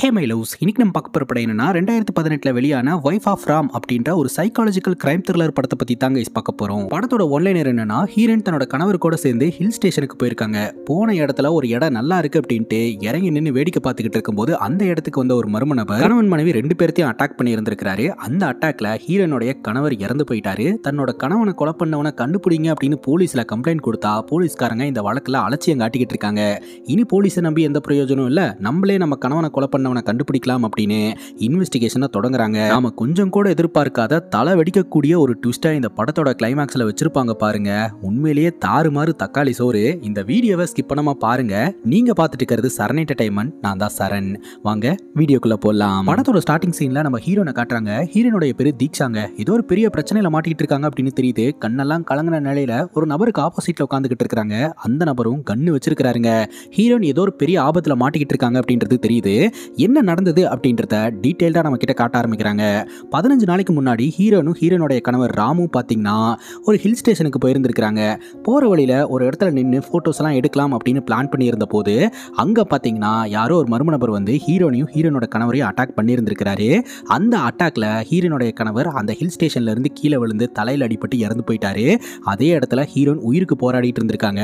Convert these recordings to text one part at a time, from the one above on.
hey my loves இன்னைக்கு நம்ம பார்க்க போகிற படம் என்னன்னா ரெண்டாயிரத்து பதினெட்டில் வெளியான ஒய்ஃப் ஆஃப் ராம் அப்படின்ற ஒரு சைக்காலஜிக்கல் கிரைம் த்ரில்லர் படத்தை பற்றி தாங்க இஸ் பார்க்க போகிறோம் படத்தோட ஒன்லைனர் என்னன்னா ஹீரன் தன்னோட கணவர் கூட சேர்ந்து ஹில் ஸ்டேஷனுக்கு போயிருக்காங்க போன இடத்துல ஒரு இடம் நல்லா இருக்கு அப்படின்ட்டு இறங்கி நின்று வேடிக்கை பார்த்துக்கிட்டு இருக்கும்போது அந்த இடத்துக்கு வந்த ஒரு மர்ம நபர் கணவன் மனைவி ரெண்டு பேர்த்தையும் அட்டாக் பண்ணி இருந்திருக்கிறாரு அந்த அட்டாக்ல ஹீரோனுடைய கணவர் இறந்து போயிட்டாரு தன்னோட கணவனை கொலை பண்ணவனை கண்டுபிடிங்க அப்படின்னு போலீஸ்ல கம்ப்ளைண்ட் கொடுத்தா போலீஸ்காரங்க இந்த வழக்கில் அலட்சியம் காட்டிக்கிட்டு இருக்காங்க இனி போலீஸை நம்பி எந்த பிரயோஜனம் இல்லை நம்மளே நம்ம கணவனை கொலை பண்ண பண்ணவனை கண்டுபிடிக்கலாம் அப்படின்னு இன்வெஸ்டிகேஷனை தொடங்குறாங்க நாம கொஞ்சம் கூட எதிர்பார்க்காத தலை வெடிக்கக்கூடிய ஒரு ட்விஸ்டா இந்த படத்தோட கிளைமேக்ஸ்ல வச்சிருப்பாங்க பாருங்க உண்மையிலேயே தாறுமாறு தக்காளி சோறு இந்த வீடியோவை ஸ்கிப் பண்ணாம பாருங்க நீங்க பார்த்துட்டு இருக்கிறது சரண் என்டர்டைன்மெண்ட் நான் தான் சரண் வாங்க வீடியோக்குள்ள போடலாம் படத்தோட ஸ்டார்டிங் சீன்ல நம்ம ஹீரோனை காட்டுறாங்க ஹீரோனுடைய பேரு தீக்ஷாங்க ஏதோ ஒரு பெரிய பிரச்சனையில மாட்டிக்கிட்டு இருக்காங்க அப்படின்னு தெரியுது கண்ணெல்லாம் கலங்கின நிலையில ஒரு நபருக்கு ஆப்போசிட்ல உட்காந்துக்கிட்டு இருக்கிறாங்க அந்த நபரும் கண்ணு வச்சிருக்கிறாருங்க ஹீரோன் ஏதோ ஒரு பெரிய ஆபத்துல மாட்டிக்கிட்டு இருக்காங்க அப்படின்றது தெரியுது என்ன நடந்தது அப்படின்றத டீட்டெயில்டாக நம்ம கிட்ட காட்ட ஆரம்பிக்கிறாங்க பதினஞ்சு நாளைக்கு முன்னாடி ஹீரோனும் ஹீரோனுடைய கணவர் ராமும் பார்த்தீங்கன்னா ஒரு ஹில் ஸ்டேஷனுக்கு போயிருந்துருக்கிறாங்க போகிற வழியில் ஒரு இடத்துல நின்று ஃபோட்டோஸ்லாம் எடுக்கலாம் அப்படின்னு பிளான் பண்ணியிருந்த போது அங்கே பார்த்தீங்கன்னா யாரோ ஒரு மர்ம நபர் வந்து ஹீரோனையும் ஹீரோனோட கணவரையும் அட்டாக் பண்ணியிருந்திருக்கிறாரு அந்த அட்டாக்ல ஹீரோனுடைய கணவர் அந்த ஹில் ஸ்டேஷன்லேருந்து கீழே விழுந்து தலையில் அடிபட்டு இறந்து போயிட்டாரு அதே இடத்துல ஹீரோன் உயிருக்கு போராடிட்டு இருந்திருக்காங்க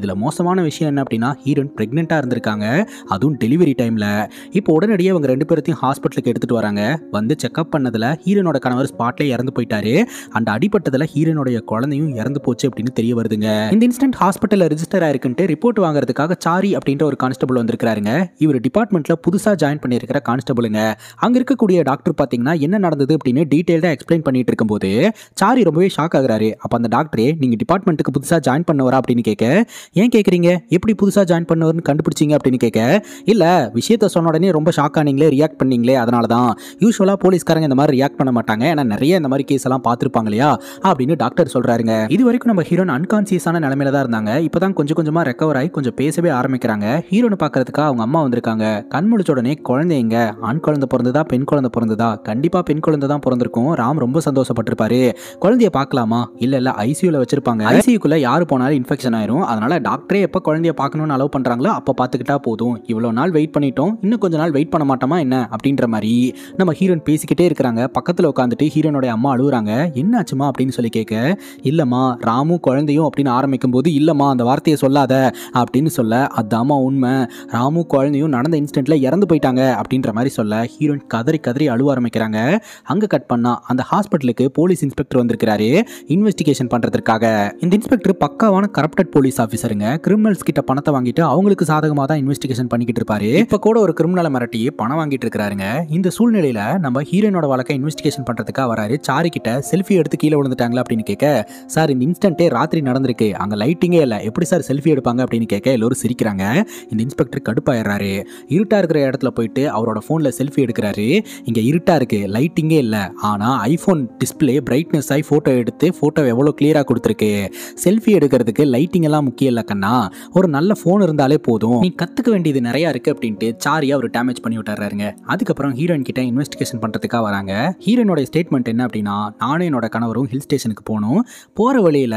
இதில் மோசமான விஷயம் என்ன அப்படின்னா ஹீரோன் ப்ரெக்னெண்ட்டாக இருந்திருக்காங்க அதுவும் டெலிவரி டைமில் இப்போ அப்போ உடனடியே அவங்க ரெண்டு பேர்த்தையும் ஹாஸ்பிட்டலுக்கு எடுத்துகிட்டு வராங்க வந்து செக்அப் பண்ணதில் ஹீரோனோட கணவர் ஸ்பாட்லே இறந்து போயிட்டாரு அந்த அடிப்பட்டதில் ஹீரோனுடைய குழந்தையும் இறந்து போச்சு அப்படின்னு தெரிய வருதுங்க இந்த இன்சிடென்ட் ஹாஸ்பிட்டலில் ரிஜிஸ்டர் ஆயிருக்குன்ட்டு ரிப்போர்ட் வாங்குறதுக்காக சாரி அப்படின்ற ஒரு கான்ஸ்டபிள் வந்திருக்காருங்க இவர் டிபார்ட்மெண்ட்டில் புதுசாக ஜாயின் பண்ணியிருக்கிற கான்ஸ்டபிளுங்க அங்கே இருக்கக்கூடிய டாக்டர் பார்த்திங்கன்னா என்ன நடந்தது அப்படின்னு டீட்டெயில்டாக எக்ஸ்பிளைன் பண்ணிட்டு இருக்கும்போது சாரி ரொம்பவே ஷாக் ஆகுறாரு அப்போ அந்த டாக்டரே நீங்கள் டிபார்ட்மெண்ட்டுக்கு புதுசாக ஜாயின் பண்ணவரா அப்படின்னு கேட்க ஏன் கேட்குறீங்க எப்படி புதுசாக ஜாயின் பண்ணவர்னு கண்டுபிடிச்சிங்க அப்படின்னு கேட்க இல்லை விஷயத்த சொன்ன உடனே ரொம்ப ரொம்ப ஷாக் ஆனீங்களே ரியாக்ட் பண்ணீங்களே அதனால தான் யூஸ்வலாக போலீஸ்காரங்க இந்த மாதிரி ரியாக்ட் பண்ண மாட்டாங்க ஏன்னா நிறைய இந்த மாதிரி கேஸ் எல்லாம் பார்த்துருப்பாங்க இல்லையா அப்படின்னு டாக்டர் சொல்கிறாருங்க இது வரைக்கும் நம்ம ஹீரோன் அன்கான்சியஸான நிலமையில தான் இருந்தாங்க இப்போ தான் கொஞ்சம் கொஞ்சமாக ரெக்கவர் ஆகி கொஞ்சம் பேசவே ஆரம்பிக்கிறாங்க ஹீரோனை பார்க்கறதுக்காக அவங்க அம்மா வந்திருக்காங்க கண் முடிச்ச உடனே குழந்தைங்க ஆண் குழந்தை பிறந்ததா பெண் குழந்தை பிறந்ததா கண்டிப்பாக பெண் குழந்தை தான் பிறந்திருக்கும் ராம் ரொம்ப சந்தோஷப்பட்டிருப்பாரு குழந்தைய பார்க்கலாமா இல்லை இல்லை ஐசியூவில் வச்சிருப்பாங்க ஐசியூக்குள்ளே யார் போனாலும் இன்ஃபெக்ஷன் ஆயிரும் அதனால டாக்டரே எப்போ குழந்தைய பார்க்கணும்னு அலோவ் பண்ணுறாங்களோ அப்போ பார்த்துக்கிட்டா போதும் இவ்வளோ நாள் வெயிட் பண்ணிட்டோம் இன்னும் கொஞ்ச நாள் நாள் வெயிட் பண்ண மாட்டோமா என்ன அப்படின்ற மாதிரி நம்ம ஹீரோன் பேசிக்கிட்டே இருக்கிறாங்க பக்கத்தில் உட்காந்துட்டு ஹீரோனுடைய அம்மா அழுகுறாங்க என்னாச்சுமா அப்படின்னு சொல்லி கேட்க இல்லைம்மா ராமு குழந்தையும் அப்படின்னு ஆரம்பிக்கும் போது இல்லைம்மா அந்த வார்த்தையை சொல்லாத அப்படின்னு சொல்ல அம்மா உண்மை ராமு குழந்தையும் நடந்த இன்ஸ்டன்ட்ல இறந்து போயிட்டாங்க அப்படின்ற மாதிரி சொல்ல ஹீரோயின் கதறி கதறி அழுவ ஆரம்பிக்கிறாங்க அங்கே கட் பண்ணா அந்த ஹாஸ்பிட்டலுக்கு போலீஸ் இன்ஸ்பெக்டர் வந்திருக்கிறாரு இன்வெஸ்டிகேஷன் பண்ணுறதுக்காக இந்த இன்ஸ்பெக்டர் பக்காவான கரப்டட் போலீஸ் ஆஃபீஸருங்க கிரிமினல்ஸ் கிட்ட பணத்தை வாங்கிட்டு அவங்களுக்கு சாதகமாக தான் இன்வெஸ்டிகேஷன் பண்ணிக்கிட்டு இருப்பாரு இப்போ கூட ஒரு கிரிமினலை மிரட்டி பணம் வாங்கிட்டு இருக்காருங்க இந்த சூழ்நிலையில நம்ம ஹீரோனோட வழக்கை இன்வெஸ்டிகேஷன் பண்றதுக்காக வராரு சாரி கிட்ட செல்ஃபி எடுத்து கீழே விழுந்துட்டாங்களா அப்படின்னு கேட்க சார் இந்த இன்ஸ்டன்டே ராத்திரி நடந்திருக்கு அங்க லைட்டிங்கே இல்லை எப்படி சார் செல்ஃபி எடுப்பாங்க அப்படின்னு கேட்க எல்லோரும் சிரிக்கிறாங்க இந்த இன்ஸ்பெக்டர் கடுப்பாயிடுறாரு இருட்டா இருக்கிற இடத்துல போயிட்டு அவரோட போன்ல செல்ஃபி எடுக்கிறாரு இங்க இருட்டா இருக்கு லைட்டிங்கே இல்லை ஆனா ஐபோன் டிஸ்பிளே பிரைட்னஸ் ஆகி போட்டோ எடுத்து போட்டோ எவ்வளோ கிளியரா கொடுத்துருக்கு செல்ஃபி எடுக்கிறதுக்கு லைட்டிங் எல்லாம் முக்கியம் இல்லை கண்ணா ஒரு நல்ல போன் இருந்தாலே போதும் நீ கத்துக்க வேண்டியது நிறைய இருக்கு அப்படின்ட்டு சாரி அவர் டேமேஜ் பண்ணி விட்டுறாருங்க அதுக்கப்புறம் ஹீரோயின் கிட்ட இன்வெஸ்டிகேஷன் பண்ணுறதுக்காக வராங்க ஹீரோனோட ஸ்டேட்மெண்ட் என்ன அப்படின்னா நானும் என்னோட கணவரும் ஹில் ஸ்டேஷனுக்கு போனோம் போகிற வழியில்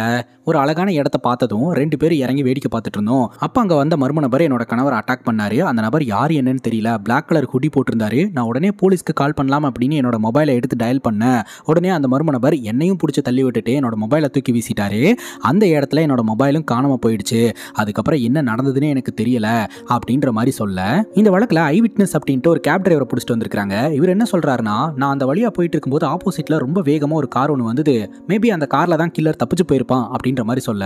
ஒரு அழகான இடத்த பார்த்ததும் ரெண்டு பேரும் இறங்கி வேடிக்கை பார்த்துட்டு இருந்தோம் அப்போ அங்கே வந்த மர்ம நபர் என்னோட கணவர் அட்டாக் பண்ணாரு அந்த நபர் யார் என்னன்னு தெரியல பிளாக் கலர் குடி போட்டிருந்தாரு நான் உடனே போலீஸ்க்கு கால் பண்ணலாம் அப்படின்னு என்னோட மொபைலை எடுத்து டயல் பண்ண உடனே அந்த மர்ம நபர் என்னையும் பிடிச்சி தள்ளி விட்டுட்டு என்னோட மொபைலை தூக்கி வீசிட்டாரு அந்த இடத்துல என்னோட மொபைலும் காணாம போயிடுச்சு அதுக்கப்புறம் என்ன நடந்ததுன்னு எனக்கு தெரியல அப்படின்ற மாதிரி சொல்ல இந்த வழக்கில் ஐ விட்னஸ் அப்படின்ட்டு ஒரு கேப் டிரைவரை பிடிச்சிட்டு வந்திருக்காங்க இவர் என்ன சொல்கிறாருன்னா நான் அந்த வழியாக போயிட்டு இருக்கும்போது ஆப்போசிட்டில் ரொம்ப வேகமாக ஒரு கார் ஒன்று வந்தது மேபி அந்த காரில் தான் கில்லர் தப்பிச்சு போயிருப்பான் அப்படின்ற மாதிரி சொல்ல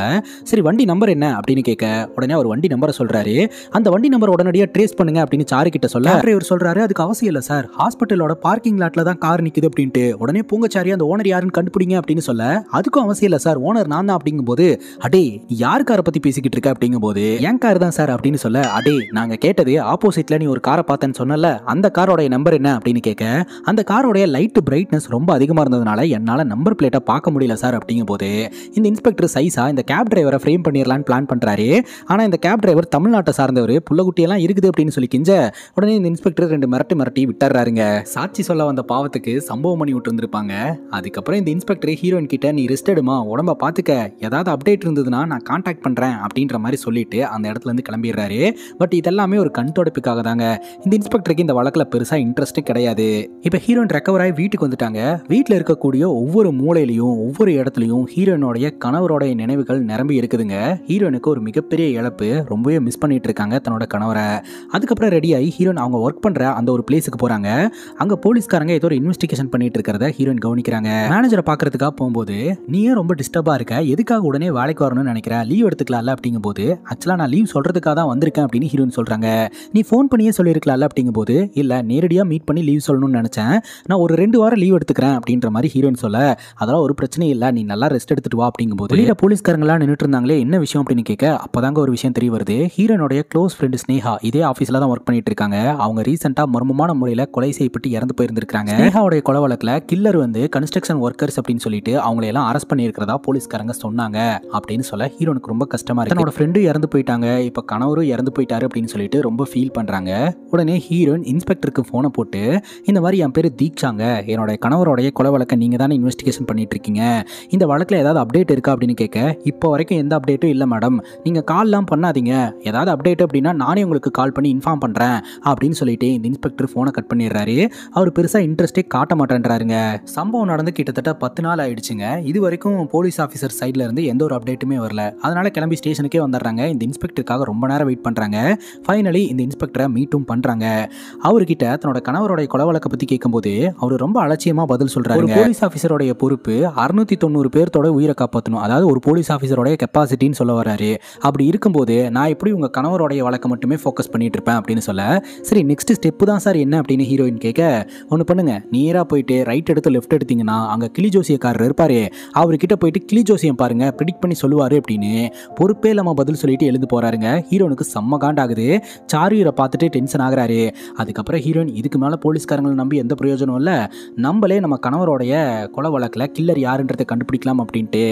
சரி வண்டி நம்பர் என்ன அப்படின்னு கேட்க உடனே அவர் வண்டி நம்பரை சொல்கிறாரு அந்த வண்டி நம்பர் உடனடியாக ட்ரேஸ் பண்ணுங்க அப்படின்னு சாரு கிட்ட சொல்ல டிரைவர் சொல்கிறாரு அதுக்கு அவசியம் இல்லை சார் ஹாஸ்பிட்டலோட பார்க்கிங் லாட்டில் தான் கார் நிற்குது அப்படின்ட்டு உடனே பூங்கச்சாரி அந்த ஓனர் யாருன்னு கண்டுபிடிங்க அப்படின்னு சொல்ல அதுக்கும் அவசியம் இல்லை சார் ஓனர் நான் தான் அப்படிங்கும்போது அடே யார் காரை பற்றி பேசிக்கிட்டு இருக்க அப்படிங்கும்போது என் கார் தான் சார் அப்படின்னு சொல்ல அடே நாங்கள் கேட்டது ஆப்போசிட்டில் நீ ஒரு காரை பார்த்து பார்த்தேன்னு சொன்னல அந்த காரோடைய நம்பர் என்ன அப்படின்னு கேட்க அந்த காரோடைய லைட்டு பிரைட்னஸ் ரொம்ப அதிகமாக இருந்ததுனால என்னால் நம்பர் பிளேட்டை பார்க்க முடியல சார் அப்படிங்கும் போது இந்த இன்ஸ்பெக்டர் சைஸா இந்த கேப் டிரைவரை ஃப்ரேம் பண்ணிடலான்னு பிளான் பண்ணுறாரு ஆனால் இந்த கேப் டிரைவர் தமிழ்நாட்டை சார்ந்தவர் புள்ளகுட்டியெல்லாம் இருக்குது அப்படின்னு சொல்லி கிஞ்ச உடனே இந்த இன்ஸ்பெக்டர் ரெண்டு மிரட்டி மிரட்டி விட்டுறாருங்க சாட்சி சொல்ல வந்த பாவத்துக்கு சம்பவம் பண்ணி விட்டு இருந்திருப்பாங்க அதுக்கப்புறம் இந்த இன்ஸ்பெக்டர் ஹீரோயின் கிட்ட நீ ரெஸ்ட் எடுமா உடம்ப பார்த்துக்க ஏதாவது அப்டேட் இருந்ததுன்னா நான் காண்டாக்ட் பண்ணுறேன் அப்படின்ற மாதிரி சொல்லிட்டு அந்த இடத்துல இருந்து கிளம்பிடுறாரு பட் இதெல்லாமே ஒரு கண் தொடப்புக்காக தாங்க இந்த இன்ஸ்பெக்டருக்கு இந்த வழக்கில் பெருசாக இன்ட்ரெஸ்ட்டும் கிடையாது இப்போ ஹீரோயின் ரெக்கவர் ஆகி வீட்டுக்கு வந்துட்டாங்க வீட்டில் இருக்கக்கூடிய ஒவ்வொரு மூலையிலையும் ஒவ்வொரு இடத்துலையும் ஹீரோயினுடைய கணவரோடைய நினைவுகள் நிரம்பி இருக்குதுங்க ஹீரோயினுக்கு ஒரு மிகப்பெரிய இழப்பு ரொம்பவே மிஸ் பண்ணிட்டு இருக்காங்க தன்னோட கணவரை அதுக்கப்புறம் ரெடி ஆகி ஹீரோயின் அவங்க ஒர்க் பண்ணுற அந்த ஒரு பிளேஸுக்கு போகிறாங்க அங்கே போலீஸ்காரங்க ஏதோ ஒரு இன்வெஸ்டிகேஷன் பண்ணிட்டு இருக்கிறத ஹீரோயின் கவனிக்கிறாங்க மேனேஜரை பார்க்கறதுக்காக போகும்போது நீ ஏன் ரொம்ப டிஸ்டர்பாக இருக்க எதுக்காக உடனே வேலைக்கு வரணும்னு நினைக்கிறேன் லீவ் எடுத்துக்கலாம்ல அப்படிங்கும்போது ஆக்சுவலாக நான் லீவ் சொல்கிறதுக்காக தான் வந்திருக்கேன் அப்படின்னு ஹீரோயின் சொல்கிறாங்க நீ ஃபோன் பண்ணியே சொல்லியிருக்கலாம் முடியல அப்படிங்கும்போது இல்லை நேரடியாக மீட் பண்ணி லீவ் சொல்லணும்னு நினச்சேன் நான் ஒரு ரெண்டு வாரம் லீவ் எடுத்துக்கிறேன் அப்படின்ற மாதிரி ஹீரோயின் சொல்ல அதெல்லாம் ஒரு பிரச்சனையும் இல்லை நீ நல்லா ரெஸ்ட் எடுத்துட்டு வா அப்படிங்கும்போது இல்லை போலீஸ்காரங்களாம் நின்றுட்டு இருந்தாங்களே என்ன விஷயம் அப்படின்னு கேட்க அப்போதாங்க ஒரு விஷயம் தெரிய வருது ஹீரோனுடைய க்ளோஸ் ஃப்ரெண்டு ஸ்னேஹா இதே ஆஃபீஸில் தான் ஒர்க் பண்ணிட்டு இருக்காங்க அவங்க ரீசெண்டாக மர்மமான முறையில் கொலை செய்யப்பட்டு இறந்து போயிருந்திருக்காங்க ஸ்னேஹாவுடைய கொலை வழக்கில் கில்லர் வந்து கன்ஸ்ட்ரக்ஷன் ஒர்க்கர்ஸ் அப்படின்னு சொல்லிட்டு அவங்களையெல்லாம் அரெஸ்ட் பண்ணியிருக்கிறதா போலீஸ்காரங்க சொன்னாங்க அப்படின்னு சொல்ல ஹீரோனுக்கு ரொம்ப கஷ்டமாக இருக்கு தன்னோட ஃப்ரெண்டு இறந்து போயிட்டாங்க இப்போ கணவரும் இறந்து போயிட்டாரு அப்படின்னு சொல்லிட்டு ரொம்ப ஃபீல் பண்ணுறாங்க உடனே உடனே ஹீரோயின் இன்ஸ்பெக்டருக்கு ஃபோனை போட்டு இந்த மாதிரி என் பேர் தீக்ஷாங்க என்னோட கணவருடைய கொலை வழக்கை நீங்கள் தானே இன்வெஸ்டிகேஷன் பண்ணிட்டு இருக்கீங்க இந்த வழக்கில் ஏதாவது அப்டேட் இருக்கா அப்படின்னு கேட்க இப்போ வரைக்கும் எந்த அப்டேட்டும் இல்லை மேடம் நீங்கள் கால்லாம் பண்ணாதீங்க ஏதாவது அப்டேட் அப்படின்னா நானே உங்களுக்கு கால் பண்ணி இன்ஃபார்ம் பண்ணுறேன் அப்படின்னு சொல்லிட்டு இந்த இன்ஸ்பெக்டர் ஃபோனை கட் பண்ணிடுறாரு அவர் பெருசாக இன்ட்ரெஸ்டே காட்ட மாட்டேன்றாருங்க சம்பவம் நடந்து கிட்டத்தட்ட பத்து நாள் ஆயிடுச்சுங்க இது வரைக்கும் போலீஸ் ஆஃபீஸர் சைடில் இருந்து எந்த ஒரு அப்டேட்டுமே வரல அதனால் கிளம்பி ஸ்டேஷனுக்கே வந்துடுறாங்க இந்த இன்ஸ்பெக்டருக்காக ரொம்ப நேரம் வெயிட் பண்ணுறாங்க ஃபைனலி இந்த இன்ஸ்பெக்டரை மீட்டும் பண்ணுறாங்க பேசுறாங்க அவர்கிட்ட தன்னோட கணவருடைய கொலை வழக்கை பத்தி கேட்கும்போது அவர் ரொம்ப அலட்சியமா பதில் சொல்றாரு போலீஸ் ஆஃபீஸரோடைய பொறுப்பு அறுநூத்தி தொண்ணூறு பேர்த்தோட உயிரை காப்பாற்றணும் அதாவது ஒரு போலீஸ் ஆஃபீஸரோடைய கெப்பாசிட்டின்னு சொல்ல வர்றாரு அப்படி இருக்கும்போது நான் எப்படி உங்க கணவரோடைய வழக்கை மட்டுமே ஃபோக்கஸ் பண்ணிட்டு இருப்பேன் அப்படின்னு சொல்ல சரி நெக்ஸ்ட் ஸ்டெப்பு தான் சார் என்ன அப்படின்னு ஹீரோயின் கேட்க ஒன்று பண்ணுங்க நேராக போயிட்டு ரைட் எடுத்து லெஃப்ட் எடுத்தீங்கன்னா அங்கே கிளி ஜோசியக்காரர் இருப்பாரு அவர்கிட்ட போயிட்டு கிளி ஜோசியம் பாருங்க ப்ரிடிக்ட் பண்ணி சொல்லுவார் அப்படின்னு பொறுப்பே இல்லாமல் பதில் சொல்லிட்டு எழுந்து போறாருங்க ஹீரோனுக்கு செம்ம காண்டாகுது சாருயரை பார்த்துட்டு டென்ஷன் ஆகிறாரு பண்ணிட்டாரு அதுக்கப்புறம் ஹீரோயின் இதுக்கு மேலே போலீஸ்காரங்களை நம்பி எந்த பிரயோஜனம் இல்லை நம்மளே நம்ம கணவரோடைய கொலை வழக்கில் கில்லர் யாருன்றதை கண்டுபிடிக்கலாம் அப்படின்ட்டு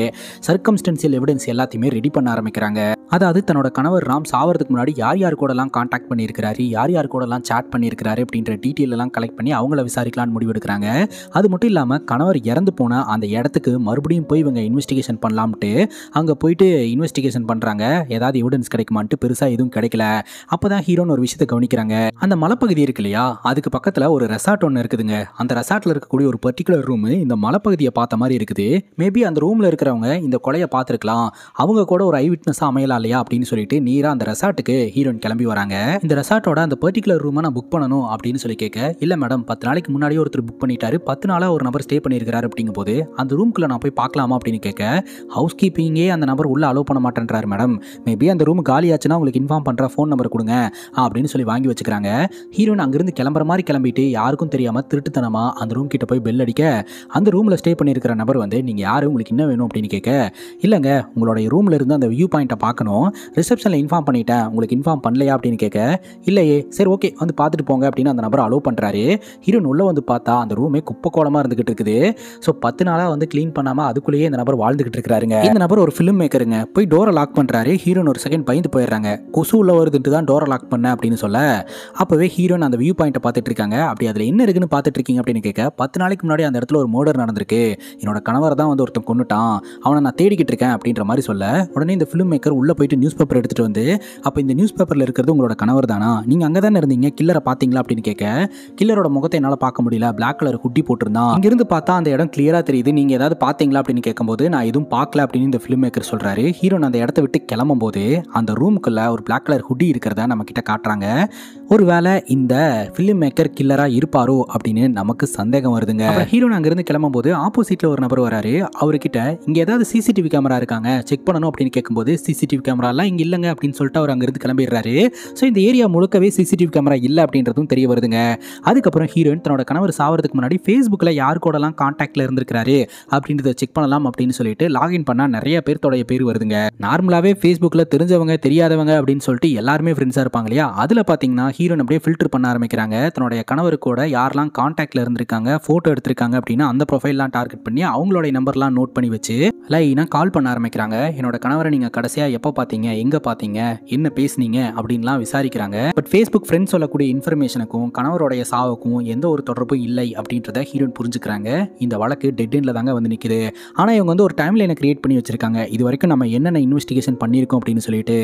சர்க்கம்ஸ்டன்சியல் எவிடன்ஸ் எல்லாத்தையுமே ரெடி பண்ண ஆரம்பிக்கிறாங்க அதாவது தன்னோட கணவர் ராம் சாவறதுக்கு முன்னாடி யார் யார் கூடலாம் காண்டாக்ட் பண்ணியிருக்கிறாரு யார் யார் கூடலாம் சேட் பண்ணியிருக்கிறாரு அப்படின்ற டீட்டெயில் எல்லாம் கலெக்ட் பண்ணி அவங்கள விசாரிக்கலாம்னு முடிவெடுக்கிறாங்க அது மட்டும் இல்லாமல் கணவர் இறந்து போன அந்த இடத்துக்கு மறுபடியும் போய் இவங்க இன்வெஸ்டிகேஷன் பண்ணலாம்ட்டு அங்கே போயிட்டு இன்வெஸ்டிகேஷன் பண்ணுறாங்க ஏதாவது எவிடன்ஸ் கிடைக்குமான்ட்டு பெருசாக எதுவும் கிடைக்கல அப்போ தான் ஹீரோன்னு ஒரு விஷயத்தை கவனிக்கிறாங்க அந்த மலைப்பகுதி இருக்கு இல்லையா அதுக்கு பக்கத்தில் ஒரு ரெசார்ட் ஒன்று இருக்குதுங்க அந்த ரெசார்ட்டில் இருக்கக்கூடிய ஒரு பர்டிகுலர் ரூம் இந்த மலைப்பகுதியை பார்த்த மாதிரி இருக்குது மேபி அந்த ரூமில் இருக்கிறவங்க இந்த கொலையை பார்த்துருக்கலாம் அவங்க கூட ஒரு ஐ விட்னஸ் அமையலாம் இல்லையா அப்படின்னு சொல்லிட்டு நீராக அந்த ரெசார்ட்டுக்கு ஹீரோயின் கிளம்பி வராங்க இந்த ரெசார்ட்டோட அந்த பர்டிகுலர் ரூமை நான் புக் பண்ணணும் அப்படின்னு சொல்லி கேட்க இல்லை மேடம் பத்து நாளைக்கு முன்னாடியே ஒருத்தர் புக் பண்ணிட்டாரு பத்து நாளாக ஒரு நபர் ஸ்டே பண்ணியிருக்கிறாரு அப்படிங்கும் போது அந்த ரூம்குள்ள நான் போய் பார்க்கலாமா அப்படின்னு கேட்க ஹவுஸ் கீப்பிங்கே அந்த நபர் உள்ளே அலோவ் பண்ண மாட்டேன்றாரு மேடம் மேபி அந்த ரூம் காலியாச்சுன்னா உங்களுக்கு இன்ஃபார்ம் பண்ணுற ஃபோன் நம்பர் கொடுங்க அப்படின்னு சொல்லி வாங்கி வச்சுக்கிறாங்க சொல்கிறாங்க ஹீரோயின் அங்கேருந்து கிளம்புற மாதிரி கிளம்பிட்டு யாருக்கும் தெரியாமல் திருட்டுத்தனமா அந்த ரூம் கிட்ட போய் பெல் அடிக்க அந்த ரூமில் ஸ்டே பண்ணியிருக்கிற நபர் வந்து நீங்கள் யாரு உங்களுக்கு என்ன வேணும் அப்படின்னு கேட்க இல்லைங்க உங்களுடைய ரூமில் இருந்து அந்த வியூ பாயிண்ட்டை பார்க்கணும் ரிசப்ஷனில் இன்ஃபார்ம் பண்ணிட்டேன் உங்களுக்கு இன்ஃபார்ம் பண்ணலையா அப்படின்னு கேட்க இல்லையே சரி ஓகே வந்து பார்த்துட்டு போங்க அப்படின்னு அந்த நபர் அலோவ் பண்ணுறாரு ஹீரோன் உள்ளே வந்து பார்த்தா அந்த ரூமே குப்பைக்கோலமாக இருந்துகிட்டு இருக்குது ஸோ பத்து நாளாக வந்து க்ளீன் பண்ணாமல் அதுக்குள்ளேயே இந்த நபர் வாழ்ந்துகிட்டு இருக்கிறாருங்க இந்த நபர் ஒரு ஃபிலிம் மேக்கருங்க போய் டோரை லாக் பண்றாரு ஹீரோன் ஒரு செகண்ட் பயந்து போயிடுறாங்க கொசு உள்ள வருதுன்ட்டு தான் டோரை லாக் பண்ண அப்படின்னு சொல்ல அப்போவே ஹீரோன் அந்த வியூ பாயிண்ட்டை பார்த்துட்டு இருக்காங்க அப்படி அதில் என்ன இருக்குன்னு பார்த்துட்டு இருக்கீங்க அப்படின்னு கேட்க பத்து நாளைக்கு முன்னாடி அந்த இடத்துல ஒரு மோடர் நடந்திருக்கு என்னோட கணவரை தான் வந்து ஒருத்தன் கொண்டுட்டான் அவனை நான் தேடிக்கிட்டு இருக்கேன் அப்படின்ற மாதிரி சொல்ல உடனே இந்த ஃபிலிம் மேக்கர் உள்ளே போயிட்டு நியூஸ் பேப்பர் எடுத்துகிட்டு வந்து அப்போ இந்த நியூஸ் பேப்பரில் இருக்கிறது உங்களோட கணவர் தானா நீங்கள் அங்கே தானே இருந்தீங்க கில்லரை பார்த்தீங்களா அப்படின்னு கேட்க கில்லரோட முகத்தை என்னால் பார்க்க முடியல பிளாக் கலர் குட்டி போட்டிருந்தான் இங்கிருந்து பார்த்தா அந்த இடம் கிளியராக தெரியுது நீங்கள் ஏதாவது பார்த்தீங்களா அப்படின்னு கேட்கும்போது நான் எதுவும் பார்க்கல அப்படின்னு இந்த ஃபிலிம் மேக்கர் சொல்கிறாரு ஹீரோன் அந்த இடத்த விட்டு கிளம்பும் போது அந்த ரூமுக்குள்ள ஒரு பிளாக் கலர் ஹுட்டி இருக்கிறத நம்ம கிட்ட காட்டுறாங்க ஒரு ஒருவேளை இந்த ஃபிலிம் மேக்கர் கில்லராக இருப்பாரோ அப்படின்னு நமக்கு சந்தேகம் வருதுங்க ஹீரோன் அங்கேருந்து போது ஆப்போசிட்டில் ஒரு நபர் வராரு அவர்கிட்ட இங்கே ஏதாவது சிசிடிவி கேமரா இருக்காங்க செக் பண்ணணும் அப்படின்னு கேட்கும்போது சிசிடிவி கேமராலாம் இங்கே இல்லைங்க அப்படின்னு சொல்லிட்டு அவர் அங்கேருந்து கிளம்பிடுறாரு ஸோ இந்த ஏரியா முழுக்கவே சிசிடிவி கேமரா இல்லை அப்படின்றதும் தெரிய வருதுங்க அதுக்கப்புறம் ஹீரோயின் தன்னோட கணவர் சாவறதுக்கு முன்னாடி ஃபேஸ்புக்கில் யார் கூடலாம் காண்டாக்டில் இருந்திருக்கிறாரு அப்படின்றத செக் பண்ணலாம் அப்படின்னு சொல்லிட்டு லாகின் பண்ணால் நிறைய பேர்த்தோடைய பேர் வருதுங்க நார்மலாகவே ஃபேஸ்புக்கில் தெரிஞ்சவங்க தெரியாதவங்க அப்படின்னு சொல்லிட்டு எல்லாருமே ஃப்ரெண்ட்ஸாக இருப்பாங்க இல்லையா அதில் பார்த்தீங்கன்னா ஹீரோ ஹீரோயின் அப்படியே ஃபில்டர் பண்ண ஆரம்பிக்கிறாங்க தன்னுடைய கணவர் கூட யாரெல்லாம் காண்டாக்டில் இருந்திருக்காங்க ஃபோட்டோ எடுத்திருக்காங்க அப்படின்னா அந்த ப்ரொஃபைல்லாம் டார்கெட் பண்ணி அவங்களோட நம்பர்லாம் நோட் பண்ணி வச்சு லைனாக கால் பண்ண ஆரம்பிக்கிறாங்க என்னோட கணவரை நீங்கள் கடைசியாக எப்போ பார்த்தீங்க எங்கே பார்த்தீங்க என்ன பேசுனீங்க அப்படின்லாம் விசாரிக்கிறாங்க பட் ஃபேஸ்புக் ஃப்ரெண்ட்ஸ் சொல்லக்கூடிய இன்ஃபர்மேஷனுக்கும் கணவருடைய சாவுக்கும் எந்த ஒரு தொடர்பும் இல்லை அப்படின்றத ஹீரோயின் புரிஞ்சுக்கிறாங்க இந்த வழக்கு டெட்டின்ல தாங்க வந்து நிற்கிது ஆனால் இவங்க வந்து ஒரு டைம் லைனை கிரியேட் பண்ணி வச்சிருக்காங்க இது வரைக்கும் நம்ம என்னென்ன இன்வெஸ்டிகேஷன் பண்ணியிருக்கோம் அப்படின்னு சொல்லிட்டு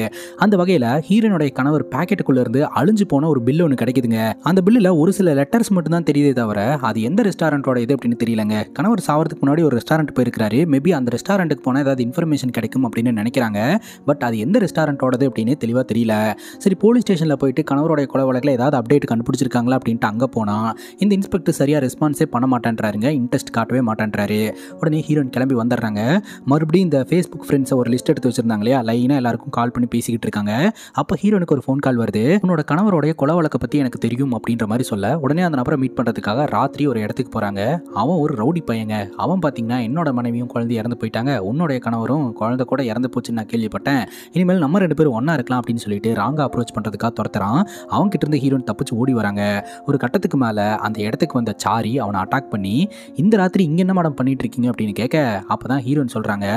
அந்த வகையில் ஹீரோனுடைய கணவர் பேக்கெட்டுக்குள்ளேருந்து அழிஞ்சு போன ஒரு பில் ஒன்று கிடைக்குதுங்க அந்த பில்லில் ஒரு சில லெட்டர்ஸ் மட்டும் தான் தெரியுதே தவிர அது எந்த ரெஸ்டாரண்ட்டோட இது அப்படின்னு தெரியலங்க கணவர் சாவரத்துக்கு முன்னாடி ஒரு ரெஸ்டாரண்ட் போயிருக்காரு மேபி அந்த ரெஸ்டாரண்ட்டுக்கு போனால் ஏதாவது இன்ஃபர்மேஷன் கிடைக்கும் அப்படின்னு நினைக்கிறாங்க பட் அது எந்த ரெஸ்டாரண்ட்டோடது அப்படின்னு தெளிவாக தெரியல சரி போலீஸ் ஸ்டேஷனில் போயிட்டு கணவருடைய கொலை வழக்கில் ஏதாவது அப்டேட் கண்டுபிடிச்சிருக்காங்களா அப்படின்ட்டு அங்கே போனால் இந்த இன்ஸ்பெக்டர் சரியாக ரெஸ்பான்ஸே பண்ண மாட்டேன்றாருங்க இன்ட்ரெஸ்ட் காட்டவே மாட்டேன்றாரு உடனே ஹீரோயின் கிளம்பி வந்துடுறாங்க மறுபடியும் இந்த ஃபேஸ்புக் ஃப்ரெண்ட்ஸை ஒரு லிஸ்ட் எடுத்து வச்சிருந்தாங்க இல்லையா லைனாக எல்லாருக்கும் கால் பண்ணி பேசிக்கிட்டு இருக்காங்க அப்போ ஹீரோனுக்கு ஒரு ஃபோன் கால் வருது உன்னோட கணவருடைய கொலை கொலை வழக்கை பற்றி எனக்கு தெரியும் அப்படின்ற மாதிரி சொல்ல உடனே அந்த நபரை மீட் பண்ணுறதுக்காக ராத்திரி ஒரு இடத்துக்கு போகிறாங்க அவன் ஒரு ரவுடி பையங்க அவன் பார்த்தீங்கன்னா என்னோட மனைவியும் குழந்தை இறந்து போயிட்டாங்க உன்னோடைய கணவரும் குழந்தை கூட இறந்து போச்சுன்னு நான் கேள்விப்பட்டேன் இனிமேல் நம்ம ரெண்டு பேரும் ஒன்றா இருக்கலாம் அப்படின்னு சொல்லிட்டு ராங்காக அப்ரோச் பண்ணுறதுக்காக துரத்துறான் அவங்ககிட்ட இருந்து ஹீரோயின் தப்பிச்சு ஓடி வராங்க ஒரு கட்டத்துக்கு மேலே அந்த இடத்துக்கு வந்த சாரி அவனை அட்டாக் பண்ணி இந்த ராத்திரி இங்கே என்ன மேடம் பண்ணிட்டு இருக்கீங்க அப்படின்னு கேட்க அப்போ தான் ஹீரோன் சொல்கிறாங்க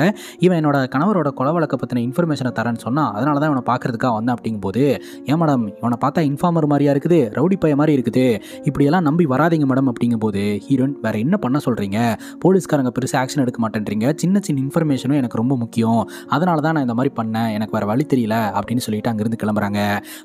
இவன் என்னோட கணவரோட கொலை வழக்கை பற்றின இன்ஃபர்மேஷனை தரேன்னு சொன்னால் அதனால தான் இவனை பார்க்குறதுக்காக வந்தேன் அப்படிங்கும்போது ஏன் மேடம் இவனை பார்த்தா இன்ஃபார்மர் ஒரு மாதிரியா இருக்குது ரவுடி பைய மாதிரி இருக்குது இப்படியெல்லாம் நம்பி வராதிங்க மேடம் அப்படிங்கும் போது ஹீரோயின் வேற என்ன பண்ண சொல்றீங்க போலீஸ்காரங்க பெருசாக ஆக்ஷன் எடுக்க மாட்டேன்றீங்க சின்ன சின்ன இன்ஃபர்மேஷனும் எனக்கு ரொம்ப முக்கியம் அதனால தான் நான் இந்த மாதிரி பண்ணேன் எனக்கு வேற வழி தெரியல அப்படின்னு சொல்லிட்டு அங்கிருந்து கிளம்புறாங்க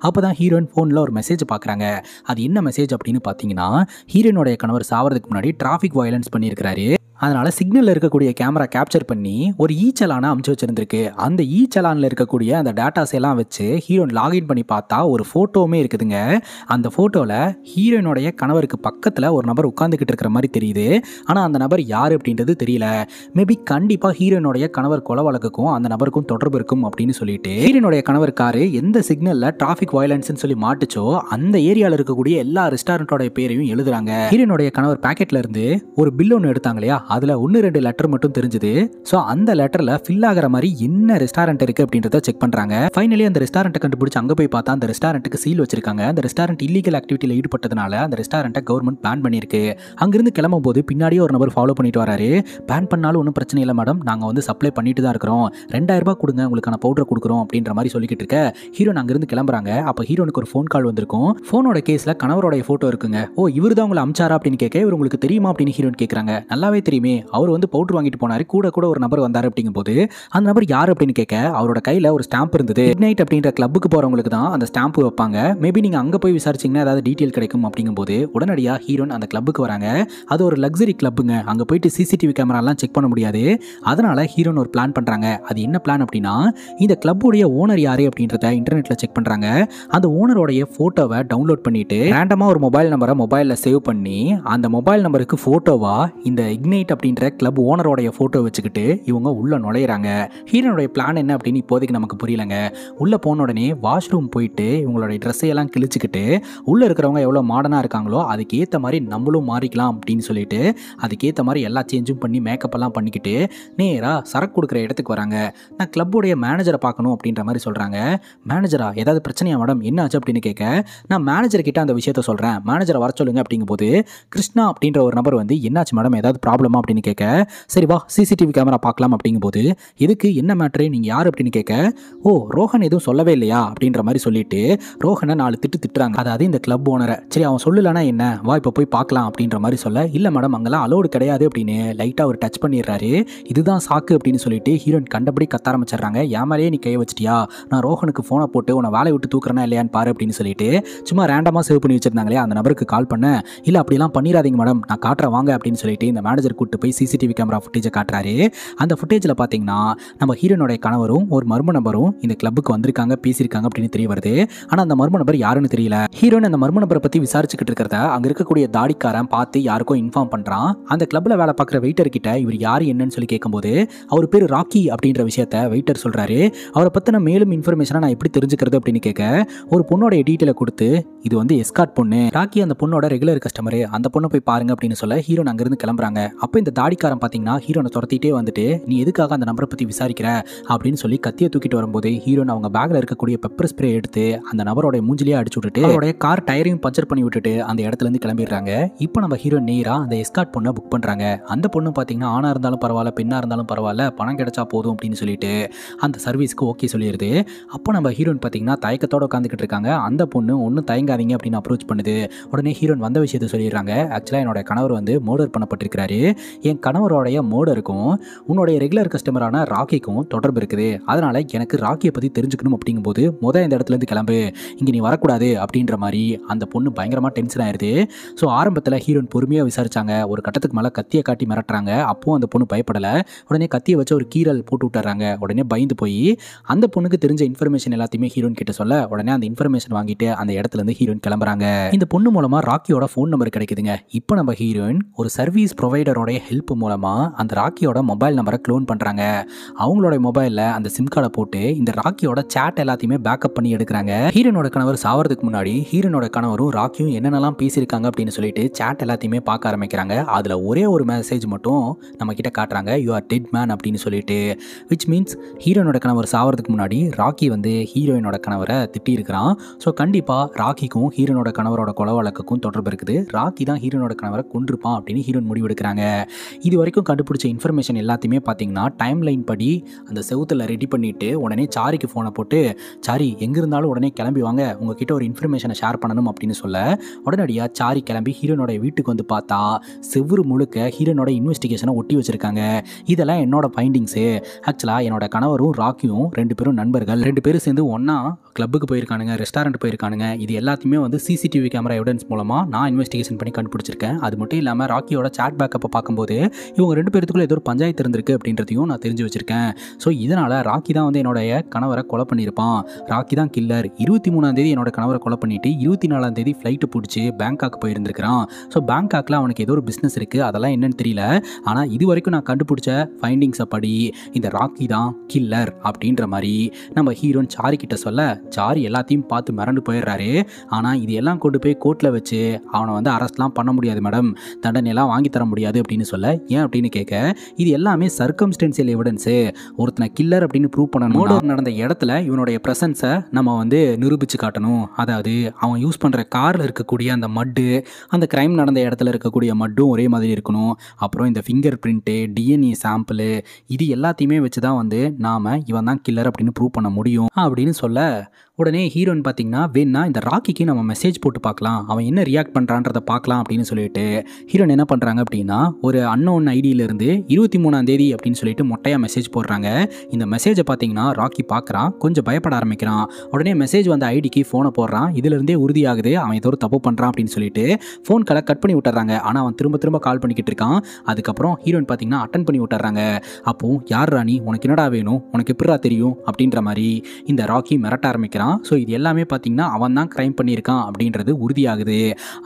அப்போ தான் ஹீரோயின் ஃபோனில் ஒரு மெசேஜ் பார்க்குறாங்க அது என்ன மெசேஜ் அப்படின்னு பார்த்தீங்கன்னா ஹீரோயினுடைய கணவர் சாவதுக்கு முன்னாடி டிராபிக் வயலன்ஸ் பண்ணியிருக்கிறாரு அதனால் சிக்னலில் இருக்கக்கூடிய கேமரா கேப்சர் பண்ணி ஒரு ஈச்சலான அமுச்சு வச்சுருந்துருக்கு அந்த ஈச்சலானில் இருக்கக்கூடிய அந்த டேட்டாஸ் எல்லாம் வச்சு ஹீரோயின் லாகின் பண்ணி பார்த்தா ஒரு ஃபோட்டோவுமே இருக்குதுங்க அந்த ஃபோட்டோவில் ஹீரோயினுடைய கணவருக்கு பக்கத்தில் ஒரு நபர் உட்காந்துக்கிட்டு இருக்கிற மாதிரி தெரியுது ஆனால் அந்த நபர் யார் அப்படின்றது தெரியல மேபி கண்டிப்பாக ஹீரோயினுடைய கணவர் கொலை வழக்குக்கும் அந்த நபருக்கும் தொடர்பு இருக்கும் அப்படின்னு சொல்லிட்டு ஹீரோனுடைய கணவர் காரு எந்த சிக்னலில் டிராஃபிக் வயலன்ஸ்னு சொல்லி மாட்டுச்சோ அந்த ஏரியாவில் இருக்கக்கூடிய எல்லா ரெஸ்டாரண்ட்டோட பேரையும் எழுதுறாங்க ஹீரோயினுடைய கணவர் பேக்கெட்டில் இருந்து ஒரு பில் ஒன்று எடுத்தாங்க இல்லையா அதில் ஒன்று ரெண்டு லெட்டர் மட்டும் தெரிஞ்சுது ஸோ அந்த லெட்டரில் ஃபில் ஆகிற மாதிரி என்ன ரெஸ்டாரண்ட் இருக்குது அப்படின்றத செக் பண்ணுறாங்க ஃபைனலி அந்த ரெஸ்டாரண்ட்டை கண்டுபிடிச்சி அங்கே போய் பார்த்தா அந்த ரெஸ்டாரண்ட்டுக்கு சீல் வச்சிருக்காங்க அந்த ரெஸ்டாரண்ட் இல்லீகல் ஆக்டிவிட்டியில் ஈடுபட்டதுனால அந்த ரெஸ்டாரண்ட்டை கவர்மெண்ட் பேன் பண்ணியிருக்கு அங்கிருந்து கிளம்பும் போது பின்னாடியே ஒரு நபர் ஃபாலோ பண்ணிட்டு வராரு பேன் பண்ணாலும் ஒன்றும் பிரச்சனை இல்லை மேடம் நாங்கள் வந்து சப்ளை பண்ணிட்டு தான் இருக்கிறோம் ரெண்டாயிரம் ரூபாய் கொடுங்க உங்களுக்கான பவுடர் கொடுக்குறோம் அப்படின்ற மாதிரி சொல்லிக்கிட்டு இருக்க ஹீரோன் அங்கேருந்து கிளம்புறாங்க அப்போ ஹீரோனுக்கு ஒரு ஃபோன் கால் வந்திருக்கும் ஃபோனோட கேஸில் கணவரோட ஃபோட்டோ இருக்குங்க ஓ இவர் தான் உங்களை அமிச்சாரா அப்படின்னு கேட்க இவர் உங்களுக்கு தெரியுமா அப்படின்னு ஹீரோன் கேட்குறாங்க நல்லாவே தெரியும் தெரியுமே அவர் வந்து பவுடர் வாங்கிட்டு போனார் கூட கூட ஒரு நபர் வந்தார் அப்படிங்கும்போது அந்த நபர் யார் அப்படின்னு கேட்க அவரோட கையில் ஒரு ஸ்டாம்ப் இருந்தது மிட் நைட் அப்படின்ற கிளப்புக்கு போகிறவங்களுக்கு தான் அந்த ஸ்டாம்ப் வைப்பாங்க மேபி நீங்கள் அங்கே போய் விசாரிச்சிங்கன்னா ஏதாவது டீட்டெயில் கிடைக்கும் அப்படிங்கும்போது உடனடியாக ஹீரோன் அந்த கிளப்புக்கு வராங்க அது ஒரு லக்ஸரி கிளப்புங்க அங்கே போயிட்டு சிசிடிவி கேமராலாம் செக் பண்ண முடியாது அதனால் ஹீரோன் ஒரு பிளான் பண்ணுறாங்க அது என்ன பிளான் அப்படின்னா இந்த கிளப்புடைய ஓனர் யார் அப்படின்றத இன்டர்நெட்டில் செக் பண்ணுறாங்க அந்த ஓனருடைய ஃபோட்டோவை டவுன்லோட் பண்ணிவிட்டு ரேண்டமாக ஒரு மொபைல் நம்பரை மொபைலில் சேவ் பண்ணி அந்த மொபைல் நம்பருக்கு ஃபோட்டோவாக இந்த இக்னைட் லைட் அப்படின்ற கிளப் ஓனரோடைய ஃபோட்டோ வச்சுக்கிட்டு இவங்க உள்ளே நுழையிறாங்க ஹீரோனுடைய பிளான் என்ன அப்படின்னு இப்போதைக்கு நமக்கு புரியலங்க உள்ளே போன உடனே வாஷ்ரூம் போயிட்டு இவங்களுடைய ட்ரெஸ்ஸையெல்லாம் கிழிச்சுக்கிட்டு உள்ளே இருக்கிறவங்க எவ்வளோ மாடர்னாக இருக்காங்களோ அதுக்கேற்ற மாதிரி நம்மளும் மாறிக்கலாம் அப்படின்னு சொல்லிட்டு அதுக்கேற்ற மாதிரி எல்லா சேஞ்சும் பண்ணி மேக்கப்பெல்லாம் பண்ணிக்கிட்டு நேராக சரக்கு கொடுக்குற இடத்துக்கு வராங்க நான் கிளப்போடைய மேனேஜரை பார்க்கணும் அப்படின்ற மாதிரி சொல்கிறாங்க மேனேஜரா ஏதாவது பிரச்சனையா மேடம் என்ன ஆச்சு அப்படின்னு கேட்க நான் மேனேஜர் கிட்ட அந்த விஷயத்த சொல்கிறேன் மேனேஜரை வர சொல்லுங்க அப்படிங்கும்போது கிருஷ்ணா அப்படின்ற ஒரு நபர் வந்து என்னாச்சு மேடம் ஏதாவது ப்ராப்ளம் முடியுமா அப்படின்னு கேட்க சரி வா சிசிடிவி கேமரா பார்க்கலாம் அப்படிங்கும் போது இதுக்கு என்ன மேட்ரு நீங்கள் யார் அப்படின்னு கேட்க ஓ ரோஹன் எதுவும் சொல்லவே இல்லையா அப்படின்ற மாதிரி சொல்லிட்டு ரோஹனை நாலு திட்டு திட்டுறாங்க அதாவது இந்த கிளப் ஓனரை சரி அவன் சொல்லலனா என்ன வா இப்போ போய் பார்க்கலாம் அப்படின்ற மாதிரி சொல்ல இல்லை மேடம் அங்கெல்லாம் அலோடு கிடையாது அப்படின்னு லைட்டாக ஒரு டச் பண்ணிடுறாரு இதுதான் சாக்கு அப்படின்னு சொல்லிட்டு ஹீரோயின் கண்டபடி கத்த ஆரம்பிச்சிடுறாங்க ஏமாலேயே நீ கையை வச்சிட்டியா நான் ரோஹனுக்கு ஃபோனை போட்டு உன்னை வேலையை விட்டு தூக்குறேனா இல்லையான்னு பாரு அப்படின்னு சொல்லிட்டு சும்மா ரேண்டமாக சேவ் பண்ணி வச்சிருந்தாங்களே அந்த நபருக்கு கால் பண்ண இல்லை அப்படிலாம் பண்ணிடாதீங்க மேடம் நான் காட்டுற வாங்க அப்படின்னு சொல்லிட்டு இந்த மேனேஜர் கூட்டு போய் சிசிடிவி கேமரா ஃபுட்டேஜை காட்டுறாரு அந்த ஃபுட்டேஜில் பார்த்தீங்கன்னா நம்ம ஹீரோனுடைய கணவரும் ஒரு மர்ம நபரும் இந்த கிளப்புக்கு வந்திருக்காங்க பேசியிருக்காங்க அப்படின்னு தெரிய வருது ஆனால் அந்த மர்ம நபர் யாருன்னு தெரியல ஹீரோன் அந்த மர்ம நபரை பற்றி விசாரிச்சுக்கிட்டு இருக்கிறத அங்கே இருக்கக்கூடிய தாடிக்காரன் பார்த்து யாருக்கோ இன்ஃபார்ம் பண்ணுறான் அந்த கிளப்பில் வேலை பார்க்குற வெயிட்டர் கிட்ட இவர் யார் என்னன்னு சொல்லி கேட்கும்போது அவர் பேர் ராக்கி அப்படின்ற விஷயத்த வெயிட்டர் சொல்கிறாரு அவரை பற்றின மேலும் இன்ஃபர்மேஷனாக நான் எப்படி தெரிஞ்சுக்கிறது அப்படின்னு கேட்க ஒரு பொண்ணோடைய டீட்டெயிலை கொடுத்து இது வந்து எஸ்கார்ட் பொண்ணு ராக்கி அந்த பொண்ணோட ரெகுலர் கஸ்டமரு அந்த பொண்ணை போய் பாருங்க அப்படின்னு சொல்ல ஹீரோன் அங்கேருந்து கிளம்புறாங்க அப்போ இந்த தாடிக்காரன் பார்த்தீங்கன்னா ஹீரோனை துரத்திட்டே வந்துட்டு நீ எதுக்காக அந்த நபரை பற்றி விசாரிக்கிற அப்படின்னு சொல்லி கத்தியை தூக்கிட்டு வரும்போது ஹீரோன் அவங்க பேக்கில் இருக்கக்கூடிய பெப்பர் ஸ்ப்ரே எடுத்து அந்த நபரோட மூஞ்சிலேயே அடிச்சு விட்டுட்டு அவருடைய கார் டயரையும் பஞ்சர் பண்ணி விட்டுட்டு அந்த இடத்துலேருந்து கிளம்பிடுறாங்க இப்போ நம்ம ஹீரோ நேராக அந்த எஸ்கார்ட் பொண்ணை புக் பண்ணுறாங்க அந்த பொண்ணு பார்த்தீங்கன்னா ஆணாக இருந்தாலும் பரவாயில்ல பெண்ணாக இருந்தாலும் பரவாயில்ல பணம் கிடைச்சா போதும் அப்படின்னு சொல்லிட்டு அந்த சர்வீஸ்க்கு ஓகே சொல்லிடுது அப்போ நம்ம ஹீரோன் பார்த்தீங்கன்னா தயக்கத்தோடு உட்காந்துக்கிட்டு இருக்காங்க அந்த பொண்ணு ஒன்றும் தயங்காதீங்க அப்படின்னு அப்ரோச் பண்ணுது உடனே ஹீரோன் வந்த விஷயத்த சொல்லிடுறாங்க ஆக்சுவலாக என்னோட கணவர் வந்து மோடர் பண்ணப்பட்டிருக்கிறாரு என் கணவரோடைய மோடருக்கும் உன்னுடைய ரெகுலர் கஸ்டமரான ராக்கிக்கும் தொடர்பு இருக்குது அதனால் எனக்கு ராக்கியை பற்றி தெரிஞ்சுக்கணும் அப்படிங்கும்போது முதல் இந்த இடத்துலேருந்து கிளம்பு இங்கே நீ வரக்கூடாது அப்படின்ற மாதிரி அந்த பொண்ணு பயங்கரமாக டென்ஷன் ஆயிடுது ஸோ ஆரம்பத்தில் ஹீரோயின் பொறுமையாக விசாரிச்சாங்க ஒரு கட்டத்துக்கு மேலே கத்தியை காட்டி மிரட்டுறாங்க அப்போவும் அந்த பொண்ணு பயப்படலை உடனே கத்தியை வச்சு ஒரு கீரல் போட்டு விட்டுறாங்க உடனே பயந்து போய் அந்த பொண்ணுக்கு தெரிஞ்ச இன்ஃபர்மேஷன் எல்லாத்தையுமே ஹீரோயின் கிட்ட சொல்ல உடனே அந்த இன்ஃபர்மேஷன் வாங்கிட்டு அந்த இடத்துலேருந்து ஹீரோயின் கிளம்புறாங்க இந்த பொண்ணு மூலமாக ராக்கியோட ஃபோன் நம்பர் கிடைக்குதுங்க இப்போ நம்ம ஹீரோயின் ஒரு சர்வீஸ் ப்ரொவைடரோட ஒருத்தருடைய ஹெல்ப் மூலமாக அந்த ராக்கியோட மொபைல் நம்பரை க்ளோன் பண்ணுறாங்க அவங்களோட மொபைலில் அந்த சிம் கார்டை போட்டு இந்த ராக்கியோட சேட் எல்லாத்தையுமே பேக்கப் பண்ணி எடுக்கிறாங்க ஹீரனோட கணவர் சாவறதுக்கு முன்னாடி ஹீரனோட கணவரும் ராக்கியும் என்னென்னலாம் பேசியிருக்காங்க அப்படின்னு சொல்லிட்டு சேட் எல்லாத்தையுமே பார்க்க ஆரம்பிக்கிறாங்க அதில் ஒரே ஒரு மெசேஜ் மட்டும் நம்ம கிட்ட காட்டுறாங்க யூ ஆர் டெட் மேன் அப்படின்னு சொல்லிட்டு விச் மீன்ஸ் ஹீரோனோட கணவர் சாவறதுக்கு முன்னாடி ராக்கி வந்து ஹீரோயினோட கணவரை திட்டியிருக்கிறான் ஸோ கண்டிப்பாக ராக்கிக்கும் ஹீரோனோட கணவரோட கொலை வழக்குக்கும் தொடர்பு இருக்குது ராக்கி தான் ஹீரோனோட கணவரை கொண்டிருப்பான் அப்படின்னு ஹீரோன் முடிவெடுக்கிறாங்க இது வரைக்கும் கண்டுபிடிச்ச இன்ஃபர்மேஷன் எல்லாத்தையுமே பார்த்தீங்கன்னா டைம் லைன் படி அந்த செவுத்தில் ரெடி பண்ணிவிட்டு உடனே சாரிக்கு ஃபோனை போட்டு சாரி எங்கே இருந்தாலும் உடனே கிளம்பி வாங்க உங்ககிட்ட ஒரு இன்ஃபர்மேஷனை ஷேர் பண்ணணும் அப்படின்னு சொல்ல உடனடியாக சாரி கிளம்பி ஹீரோனோட வீட்டுக்கு வந்து பார்த்தா செவ்வறு முழுக்க ஹீரோனோட இன்வெஸ்டிகேஷனை ஒட்டி வச்சுருக்காங்க இதெல்லாம் என்னோட ஃபைண்டிங்ஸு ஆக்சுவலாக என்னோட கணவரும் ராக்கியும் ரெண்டு பேரும் நண்பர்கள் ரெண்டு பேரும் சேர்ந்து ஒன்றா கிளப்புக்கு போயிருக்கானுங்க ரெஸ்டாரண்ட் போயிருக்கானுங்க இது எல்லாத்தையுமே வந்து சிசிடிவி கேமரா எவிடன்ஸ் மூலமாக நான் இன்வெஸ்டிகேஷன் பண்ணி கண்டுபிடிச்சிருக்கேன் அது மட்டும் இல்லாமல் ராக்கியோட சாட் பேக்கப்பை பார்க்கும்போது இவங்க ரெண்டு பேருக்குள்ளே ஏதோ ஒரு பஞ்சாயத்து இருந்திருக்கு அப்படின்றதையும் நான் தெரிஞ்சு வச்சிருக்கேன் ஸோ இதனால் ராக்கி தான் வந்து என்னோடய கணவரை கொலை பண்ணியிருப்பான் ராக்கி தான் கில்லர் இருபத்தி மூணாம் தேதி என்னோட கணவரை கொலை பண்ணிட்டு இருபத்தி நாலாம் தேதி ஃப்ளைட்டு பிடிச்சி பேங்காக் போயிருந்திருக்கிறான் ஸோ பேங்காக்கில் அவனுக்கு ஏதோ ஒரு பிஸ்னஸ் இருக்குது அதெல்லாம் என்னன்னு தெரியல ஆனால் இது வரைக்கும் நான் கண்டுபிடிச்ச ஃபைண்டிங்ஸை படி இந்த ராக்கி தான் கில்லர் அப்படின்ற மாதிரி நம்ம ஹீரோன் சாரி கிட்ட சொல்ல சாரி எல்லாத்தையும் பார்த்து மிரண்டு போயிடுறாரு ஆனால் இது எல்லாம் கொண்டு போய் கோர்ட்டில் வச்சு அவனை வந்து அரெஸ்ட்லாம் பண்ண முடியாது மேடம் தண்டனையெல்லாம் வாங்கி தர முடியாது அப்படின்னு சொல்ல ஏன் அப்படின்னு கேட்க இது எல்லாமே சர்க்கம்ஸ்டன்சியல் எவிடன்ஸு ஒருத்தனை கில்லர் அப்படின்னு ப்ரூவ் பண்ண மோடர் நடந்த இடத்துல இவனுடைய ப்ரெசன்ஸை நம்ம வந்து நிரூபித்து காட்டணும் அதாவது அவன் யூஸ் பண்ணுற காரில் இருக்கக்கூடிய அந்த மட்டு அந்த க்ரைம் நடந்த இடத்துல இருக்கக்கூடிய மட்டும் ஒரே மாதிரி இருக்கணும் அப்புறம் இந்த ஃபிங்கர் பிரிண்ட்டு டிஎன்ஏ சாம்பிள் இது எல்லாத்தையுமே வச்சு தான் வந்து நாம் இவன் தான் கில்லர் அப்படின்னு ப்ரூவ் பண்ண முடியும் அப்படின்னு சொல்ல உடனே ஹீரோயின் பார்த்தீங்கன்னா வேணா இந்த ராக்கிக்கு நம்ம மெசேஜ் போட்டு பார்க்கலாம் அவன் என்ன ரியாக்ட் பண்ணுறான்றதை பார்க்கலாம் அப்படின்னு சொல்லிட்டு ஹீரோயின் என்ன பண்ணுறாங்க அப்படின்னா ஒரு அன்னோன் ஐடியிலிருந்து இருபத்தி மூணாம் தேதி அப்படின்னு சொல்லிட்டு மொட்டையாக மெசேஜ் போடுறாங்க இந்த மெசேஜை பார்த்தீங்கன்னா ராக்கி பார்க்குறான் கொஞ்சம் பயப்பட ஆரம்பிக்கிறான் உடனே மெசேஜ் வந்த ஐடிக்கு ஃபோனை போடுறான் இதுலேருந்தே உறுதியாகுது அவன் ஏதோ ஒரு தப்பு பண்ணுறான் அப்படின்னு சொல்லிட்டு ஃபோன் கலை கட் பண்ணி விட்டுறாங்க ஆனால் அவன் திரும்ப திரும்ப கால் பண்ணிக்கிட்டு இருக்கான் அதுக்கப்புறம் ஹீரோயின் பார்த்தீங்கன்னா அட்டன் பண்ணி விட்டுறாங்க அப்போ யார் ராணி உனக்கு என்னடா வேணும் உனக்கு எப்படா தெரியும் அப்படின்ற மாதிரி இந்த ராக்கி மிரட்ட ஆரம்பிக்கும் ஆரம்பிக்கிறான் ஸோ இது எல்லாமே பார்த்தீங்கன்னா அவன் தான் க்ரைம் பண்ணியிருக்கான் அப்படின்றது உறுதியாகுது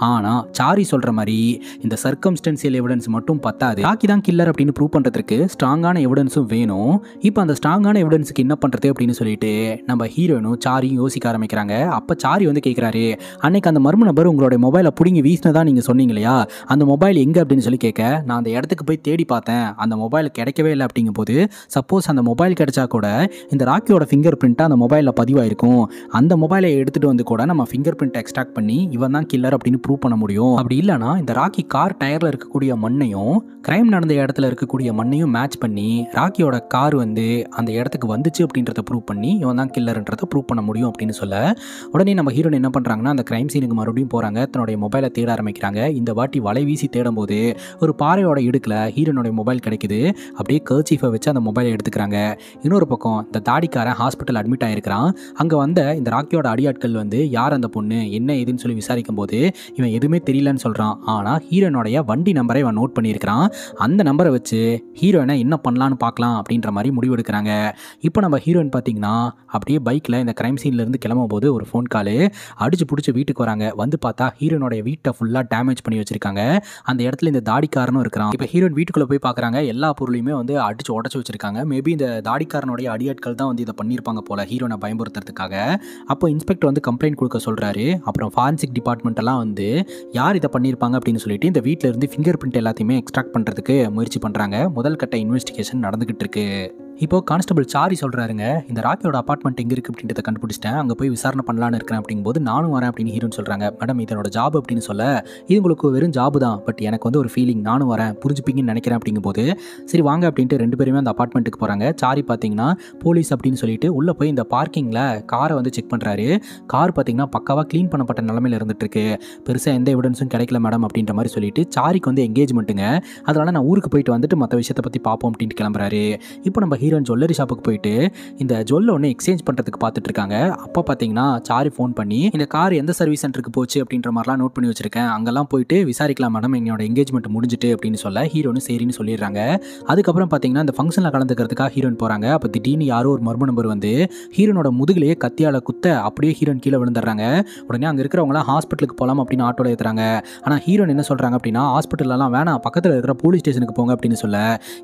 ஆனால் சாரி சொல்கிற மாதிரி இந்த சர்க்கம்ஸ்டன்சியல் எவிடன்ஸ் மட்டும் பத்தாது ராக்கி தான் கில்லர் அப்படின்னு ப்ரூவ் பண்ணுறதுக்கு ஸ்ட்ராங்கான எவிடன்ஸும் வேணும் இப்போ அந்த ஸ்ட்ராங்கான எவிடன்ஸுக்கு என்ன பண்ணுறது அப்படின்னு சொல்லிட்டு நம்ம ஹீரோனும் சாரியும் யோசிக்க ஆரம்பிக்கிறாங்க அப்போ சாரி வந்து கேட்குறாரு அன்னைக்கு அந்த மர்ம நபர் உங்களுடைய மொபைலை பிடுங்கி வீசினதா நீங்கள் சொன்னீங்க இல்லையா அந்த மொபைல் எங்கே அப்படின்னு சொல்லி கேட்க நான் அந்த இடத்துக்கு போய் தேடி பார்த்தேன் அந்த மொபைல் கிடைக்கவே இல்லை அப்படிங்கும் போது சப்போஸ் அந்த மொபைல் கிடைச்சா கூட இந்த ராக்கியோட ஃபிங்கர் பிரிண்ட்டாக அந்த மொபைலில் பதிவாயிருக்கும் இருக்கும் அந்த மொபைலை எடுத்துகிட்டு வந்து கூட நம்ம ஃபிங்கர் பிரிண்ட் எக்ஸ்ட்ராக்ட் பண்ணி இவன் தான் கில்லர் அப்படின்னு ப்ரூவ் பண்ண முடியும் அப்படி இல்லைனா இந்த ராக்கி கார் டயரில் இருக்கக்கூடிய மண்ணையும் கிரைம் நடந்த இடத்துல இருக்கக்கூடிய மண்ணையும் மேட்ச் பண்ணி ராக்கியோட கார் வந்து அந்த இடத்துக்கு வந்துச்சு அப்படின்றத ப்ரூவ் பண்ணி இவன் தான் கில்லர்ன்றத ப்ரூவ் பண்ண முடியும் அப்படின்னு சொல்ல உடனே நம்ம ஹீரோன் என்ன பண்ணுறாங்கன்னா அந்த கிரைம் சீனுக்கு மறுபடியும் போகிறாங்க தன்னுடைய மொபைலை தேட ஆரம்பிக்கிறாங்க இந்த வாட்டி வலை வீசி தேடும்போது ஒரு பாறையோட இடுக்கில் ஹீரோனுடைய மொபைல் கிடைக்குது அப்படியே கர்ச்சீஃபை வச்சு அந்த மொபைலை எடுத்துக்கிறாங்க இன்னொரு பக்கம் இந்த தாடிக்காரன் ஹாஸ்பிட்டல் அட்மிட் ஆகிருக்கிறான் அங்கே அங்கே வந்த இந்த ராக்கியோட அடியாட்கள் வந்து யார் அந்த பொண்ணு என்ன ஏதுன்னு சொல்லி விசாரிக்கும் போது இவன் எதுவுமே தெரியலன்னு சொல்கிறான் ஆனால் ஹீரோனுடைய வண்டி நம்பரை இவன் நோட் பண்ணியிருக்கிறான் அந்த நம்பரை வச்சு ஹீரோயினை என்ன பண்ணலான்னு பார்க்கலாம் அப்படின்ற மாதிரி முடிவு எடுக்கிறாங்க இப்போ நம்ம ஹீரோயின் பார்த்தீங்கன்னா அப்படியே பைக்கில் இந்த கிரைம் சீன்லேருந்து கிளம்பும் போது ஒரு ஃபோன் காலு அடிச்சு பிடிச்சி வீட்டுக்கு வராங்க வந்து பார்த்தா ஹீரோனுடைய வீட்டை ஃபுல்லாக டேமேஜ் பண்ணி வச்சிருக்காங்க அந்த இடத்துல இந்த தாடிக்காரனும் இருக்கிறான் இப்போ ஹீரோயின் வீட்டுக்குள்ளே போய் பார்க்குறாங்க எல்லா பொருளையுமே வந்து அடிச்சு உடச்சி வச்சிருக்காங்க மேபி இந்த தாடிக்காரனுடைய அடியாட்கள் தான் வந்து இதை பண்ணியிருப்பாங்க போல ஹீரோனை பயன்படுத்துறதுக்காக சொல்லியிருக்காங்க அப்போ இன்ஸ்பெக்டர் வந்து கம்ப்ளைண்ட் கொடுக்க சொல்கிறாரு அப்புறம் ஃபாரன்சிக் டிபார்ட்மெண்ட்டெல்லாம் வந்து யார் இதை பண்ணியிருப்பாங்க அப்படின்னு சொல்லிட்டு இந்த வீட்டில் இருந்து ஃபிங்கர் பிரிண்ட் எல்லாத்தையுமே எக்ஸ்ட்ராக்ட் பண்ணுறதுக்கு முயற்சி பண்ணுறாங்க முதல் கட்ட இன்வெஸ்டிகேஷன் நடந்துகிட்டு இருக்குது இப்போ கான்ஸ்டபிள் சாரி சொல்கிறாருங்க இந்த ராக்கியோட அப்பார்ட்மெண்ட் எங்கே இருக்குது அப்படின்றத கண்டுபிடிச்சிட்டேன் அங்கே போய் விசாரணை பண்ணலான்னு இருக்கிறேன் அப்படிங்கும்போது நானும் வரேன் அப்படின்னு ஹீரோன்னு சொல்கிறாங்க மேடம் இதனோட ஜாப் அப்படின்னு சொல்ல இது உங்களுக்கு வெறும் ஜாப் தான் பட் எனக்கு வந்து ஒரு ஃபீலிங் நானும் வரேன் புரிஞ்சுப்பீங்கன்னு நினைக்கிறேன் அப்படிங்கும்போது சரி வாங்க அப்படின்ட்டு ரெண்டு பேருமே அந்த அப்பார்ட்மெண்ட்டுக்கு போகிறாங்க சாரி பார்த்தீங்கன்னா போலீஸ் அப்படின்னு சொல்லிட்டு உள்ளே போய் இந்த பார்க்கிங்கில் காரை வந்து செக் பண்ணுறாரு கார் பார்த்தீங்கன்னா பக்காவாக க்ளீன் பண்ணப்பட்ட நிலமையில் இருக்கு பெருசாக எந்த எவிடன்ஸும் கிடைக்கல மேடம் அப்படின்ற மாதிரி சொல்லிட்டு சாரிக்கு வந்து எங்கேஜ்மெண்ட்டுங்க அதனால் நான் ஊருக்கு போயிட்டு வந்துட்டு மற்ற விஷயத்தை பற்றி பார்ப்போம் அப்படின்ட்டு கிளம்புறாரு இப்போ நம்ம ஹீரோன் ஜுவல்லரி ஷாப்புக்கு போயிட்டு இந்த ஜுவல்ல ஒன்று எக்ஸ்சேஞ்ச் பண்ணுறதுக்கு பார்த்துட்டு இருக்காங்க அப்போ பார்த்தீங்கன்னா சாரி ஃபோன் பண்ணி இந்த கார் எந்த சர்வீஸ் சென்டருக்கு போச்சு அப்படின்ற மாதிரிலாம் நோட் பண்ணி வச்சிருக்கேன் அங்கெல்லாம் போயிட்டு விசாரிக்கலாம் மேடம் என்னோட எங்கேஜ்மெண்ட் முடிஞ்சிட்டு அப்படின்னு சொல்ல ஹீரோனு சரின்னு சொல்லிடுறாங்க அதுக்கப்புறம் பார்த்தீங்கன்னா இந்த ஃபங்க்ஷனில் கலந்துக்கிறதுக்காக ஹீரோன் போகிறாங்க அப்போ திடீர்னு யாரோ ஒரு மர்ம நம்பர் வந்து ஹீரோனோட முதுகிலேயே கத்தியால் குத்த அப்படியே ஹீரோன் கீழே விழுந்துடுறாங்க உடனே அங்கே இருக்கிறவங்களாம் ஹாஸ்பிட்டலுக்கு போகலாம் அப்படின்னு ஆட்டோவில் ஏற்றுறாங்க ஆனால் ஹீரோன் என்ன சொல்கிறாங்க அப்படின்னா ஹாஸ்பிட்டலெலாம் வேணாம் பக்கத்தில் இருக்கிற போலீஸ் ஸ்டேஷனுக்கு போங்க அப்படின்னு சொல்ல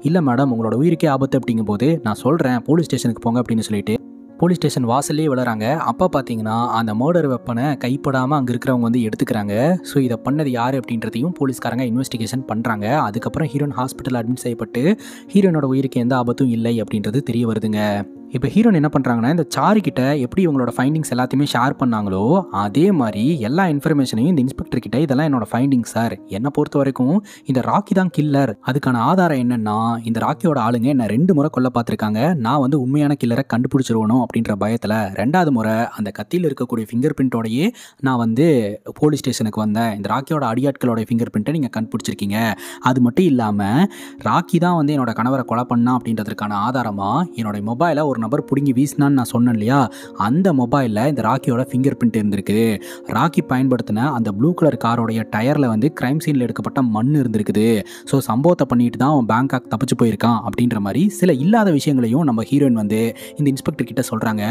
இல்லை மேடம் உங்களோட உயிருக்கே ஆபத்து அப்படிங்கும் போது நான் சொல்கிறேன் போலீஸ் ஸ்டேஷனுக்கு போங்க அப்படின்னு சொல்லிட்டு போலீஸ் ஸ்டேஷன் வாசல்லே விளாட்றாங்க அப்போ பார்த்தீங்கன்னா அந்த மர்டர் வெப்பனை கைப்படாமல் அங்கே இருக்கிறவங்க வந்து எடுத்துக்கிறாங்க ஸோ இதை பண்ணது யார் அப்படின்றதையும் போலீஸ்காரங்க இன்வெஸ்டிகேஷன் பண்ணுறாங்க அதுக்கப்புறம் ஹீரோன் ஹாஸ்பிட்டல் அட்மிட் செய்யப்பட்டு ஹீரோனோட உயிருக்கு எந்த ஆபத்தும் இல்லை அப்படின்றது தெரிய வருதுங்க இப்போ ஹீரோன் என்ன பண்ணுறாங்கன்னா இந்த கிட்ட எப்படி இவங்களோட ஃபைண்டிங்ஸ் எல்லாத்தையுமே ஷேர் பண்ணாங்களோ அதே மாதிரி எல்லா இன்ஃபர்மேஷனையும் இந்த இன்ஸ்பெக்டர் கிட்ட இதெல்லாம் என்னோட ஃபைண்டிங் சார் என்னை பொறுத்த வரைக்கும் இந்த ராக்கி தான் கில்லர் அதுக்கான ஆதாரம் என்னன்னா இந்த ராக்கியோட ஆளுங்க என்னை ரெண்டு முறை கொல்ல பார்த்துருக்காங்க நான் வந்து உண்மையான கில்லரை கண்டுபிடிச்சிருவணும் அப்படின்ற பயத்தில் ரெண்டாவது முறை அந்த கத்தியில் இருக்கக்கூடிய ஃபிங்கர் பிரிண்ட்டோடையே நான் வந்து போலீஸ் ஸ்டேஷனுக்கு வந்தேன் இந்த ராக்கியோட அடியாட்களோட ஃபிங்கர் பிரிண்ட்டை நீங்கள் கண்டுபிடிச்சிருக்கீங்க அது மட்டும் இல்லாமல் ராக்கி தான் வந்து என்னோட கணவரை கொலை பண்ணா அப்படின்றதுக்கான ஆதாரமாக என்னோட மொபைலை ஒரு நபர் பிடுங்கி வீசினான்னு நான் சொன்னேன் இல்லையா அந்த மொபைலில் இந்த ராக்கியோட ஃபிங்கர் பிரிண்ட் இருந்திருக்கு ராக்கி பயன்படுத்தின அந்த ப்ளூ கலர் காரோடைய டயரில் வந்து கிரைம் சீனில் எடுக்கப்பட்ட மண் இருந்திருக்குது ஸோ சம்பவத்தை பண்ணிட்டு தான் அவன் பேங்காக் தப்பிச்சு போயிருக்கான் அப்படின்ற மாதிரி சில இல்லாத விஷயங்களையும் நம்ம ஹீரோயின் வந்து இந்த இன்ஸ்பெக்டர் கிட்ட சொல்கிறாங்க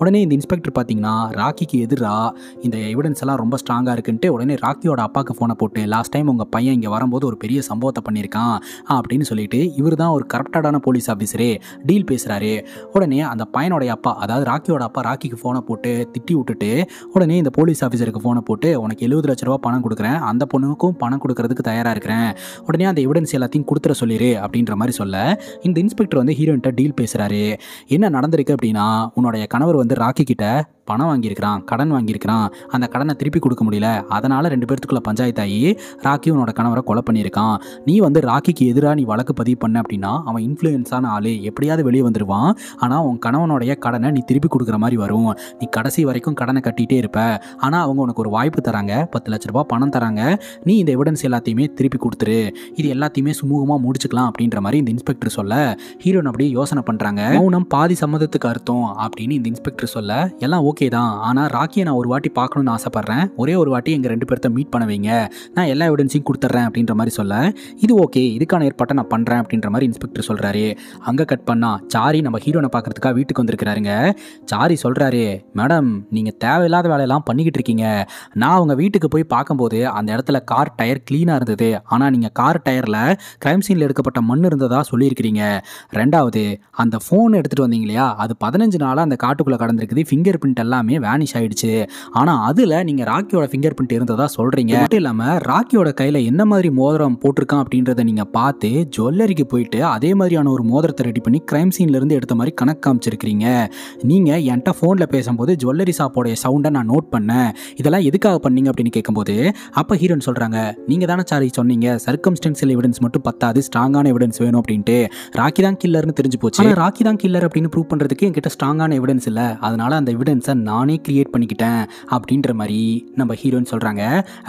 உடனே இந்த இன்ஸ்பெக்டர் பார்த்தீங்கன்னா ராக்கிக்கு எதிராக இந்த எவிடன்ஸ் எல்லாம் ரொம்ப ஸ்ட்ராங்காக இருக்குன்ட்டு உடனே ராக்கியோட அப்பாவுக்கு ஃபோனை போட்டு லாஸ்ட் டைம் உங்கள் பையன் இங்கே வரும்போது ஒரு பெரிய சம்பவத்தை பண்ணியிருக்கான் அப்படின்னு சொல்லிட்டு இவர் தான் ஒரு கரப்டடான போலீஸ் ஆஃபீஸரே டீல் பேசுகிறாரு உடனே உடனே அந்த பையனோடைய அப்பா அதாவது ராக்கியோட அப்பா ராக்கிக்கு ஃபோனை போட்டு திட்டி விட்டுட்டு உடனே இந்த போலீஸ் ஆஃபீஸருக்கு ஃபோனை போட்டு உனக்கு எழுபது லட்ச ரூபா பணம் கொடுக்குறேன் அந்த பொண்ணுக்கும் பணம் கொடுக்கறதுக்கு தயாராக இருக்கிறேன் உடனே அந்த எவிடன்ஸ் எல்லாத்தையும் கொடுத்துட சொல்லிடு அப்படின்ற மாதிரி சொல்ல இந்த இன்ஸ்பெக்டர் வந்து ஹீரோயின்ட்ட டீல் பேசுகிறாரு என்ன நடந்திருக்கு அப்படின்னா உன்னுடைய கணவர் வந்து ராக்கி கிட்ட பணம் வாங்கியிருக்கிறான் கடன் வாங்கியிருக்கிறான் அந்த கடனை திருப்பி கொடுக்க முடியல அதனால் ரெண்டு பேர்த்துக்குள்ளே பஞ்சாயத்தாகி ராக்கி உன்னோட கணவரை கொலை பண்ணியிருக்கான் நீ வந்து ராக்கிக்கு எதிராக நீ வழக்கு பதிவு பண்ண அப்படின்னா அவன் இன்ஃப்ளூயன்ஸான ஆள் எப்படியாவது வெளியே வந்துடுவான் ஆனால் உன் கணவனுடைய கடனை நீ திருப்பி கொடுக்குற மாதிரி வரும் நீ கடைசி வரைக்கும் கடனை கட்டிகிட்டே இருப்ப ஆனால் அவங்க உனக்கு ஒரு வாய்ப்பு தராங்க பத்து லட்ச ரூபா பணம் தராங்க நீ இந்த எவிடன்ஸ் எல்லாத்தையுமே திருப்பி கொடுத்துரு இது எல்லாத்தையுமே சுமூகமாக முடிச்சுக்கலாம் அப்படின்ற மாதிரி இந்த இன்ஸ்பெக்டர் சொல்ல ஹீரோன் அப்படியே யோசனை பண்ணுறாங்க மௌனம் பாதி சம்மதத்துக்கு அர்த்தம் அப்படின்னு இந்த இன்ஸ்பெக்டர் சொல்ல எல்லாம் ஓகே தான் ஆனால் ராக்கியை நான் ஒரு வாட்டி பார்க்கணும்னு ஆசைப்பட்றேன் ஒரே ஒரு வாட்டி எங்கள் ரெண்டு பேர்த்த மீட் பண்ண வைங்க நான் எல்லா எவிடன்ஸையும் கொடுத்துட்றேன் அப்படின்ற மாதிரி சொல்ல இது ஓகே இதுக்கான ஏற்பாட்டை நான் பண்ணுறேன் அப்படின்ற மாதிரி இன்ஸ்பெக்டர் சொல்கிறாரு அங்கே கட் பண்ணால் சாரி நம்ம ஹீரோனை பார்க்க பார்க்கறதுக்காக வீட்டுக்கு வந்திருக்கிறாருங்க சாரி சொல்கிறாரு மேடம் நீங்கள் தேவையில்லாத வேலையெல்லாம் பண்ணிக்கிட்டு இருக்கீங்க நான் உங்கள் வீட்டுக்கு போய் பார்க்கும்போது அந்த இடத்துல கார் டயர் க்ளீனாக இருந்தது ஆனால் நீங்கள் கார் டயரில் க்ரைம் சீனில் எடுக்கப்பட்ட மண் இருந்ததாக சொல்லியிருக்கிறீங்க ரெண்டாவது அந்த ஃபோன் எடுத்துகிட்டு வந்தீங்க இல்லையா அது பதினஞ்சு நாளாக அந்த காட்டுக்குள்ளே கடந்திருக்குது ஃபிங்கர் பிரிண்ட் எல்லாமே வேனிஷ் ஆகிடுச்சு ஆனால் அதில் நீங்கள் ராக்கியோட ஃபிங்கர் பிரிண்ட் இருந்ததாக சொல்கிறீங்க மட்டும் இல்லாமல் ராக்கியோட கையில் என்ன மாதிரி மோதிரம் போட்டிருக்கான் அப்படின்றத நீங்கள் பார்த்து ஜுவல்லரிக்கு போயிட்டு அதே மாதிரியான ஒரு மோதிரத்தை ரெடி பண்ணி க்ரைம் சீன்லேருந்து எடுத்த மாதிரி கணக்கு கணக்கு காமிச்சிருக்கிறீங்க நீங்கள் என்கிட்ட ஃபோனில் பேசும்போது ஜுவல்லரி ஷாப்போடைய சவுண்டை நான் நோட் பண்ணேன் இதெல்லாம் எதுக்காக பண்ணீங்க அப்படின்னு கேட்கும்போது அப்போ ஹீரோன்னு சொல்கிறாங்க நீங்கள் தானே சாரி சொன்னீங்க சர்க்கம்ஸ்டன்சியல் எவிடன்ஸ் மட்டும் பத்தாது ஸ்ட்ராங்கான எவிடன்ஸ் வேணும் அப்படின்ட்டு ராக்கி தான் கில்லர்னு தெரிஞ்சு போச்சு ராக்கி தான் கில்லர் அப்படின்னு ப்ரூவ் பண்ணுறதுக்கு என்கிட்ட ஸ்ட்ராங்கான எவிடன்ஸ் இல்லை அதனால் அந்த எவிடன்ஸை நானே கிரியேட் பண்ணிக்கிட்டேன் அப்படின்ற மாதிரி நம்ம ஹீரோன்னு சொல்கிறாங்க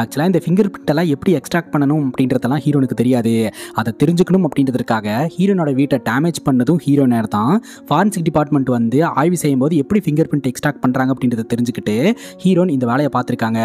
ஆக்சுவலாக இந்த ஃபிங்கர் பிரிண்டெல்லாம் எப்படி எக்ஸ்ட்ராக்ட் பண்ணணும் அப்படின்றதெல்லாம் ஹீரோனுக்கு தெரியாது அதை தெரிஞ்சுக்கணும் அப்படின்றதுக்காக ஹீரோனோட வீட்டை டேமேஜ் பண்ணதும் ஹீரோ நேரம் தான் ஃபாரன்சிக் டிபார்ட்மெண்ட் வந்து ஆய்வு செய்யும்போது எப்படி ஃபிங்கர் பிரிண்ட் எக்ஸ்ட்ராக்ட் பண்ணுறாங்க அப்படின்றத தெரிஞ்சுக்கிட்டு ஹீரோன் இந்த வேலையை பார்த்துருக்காங்க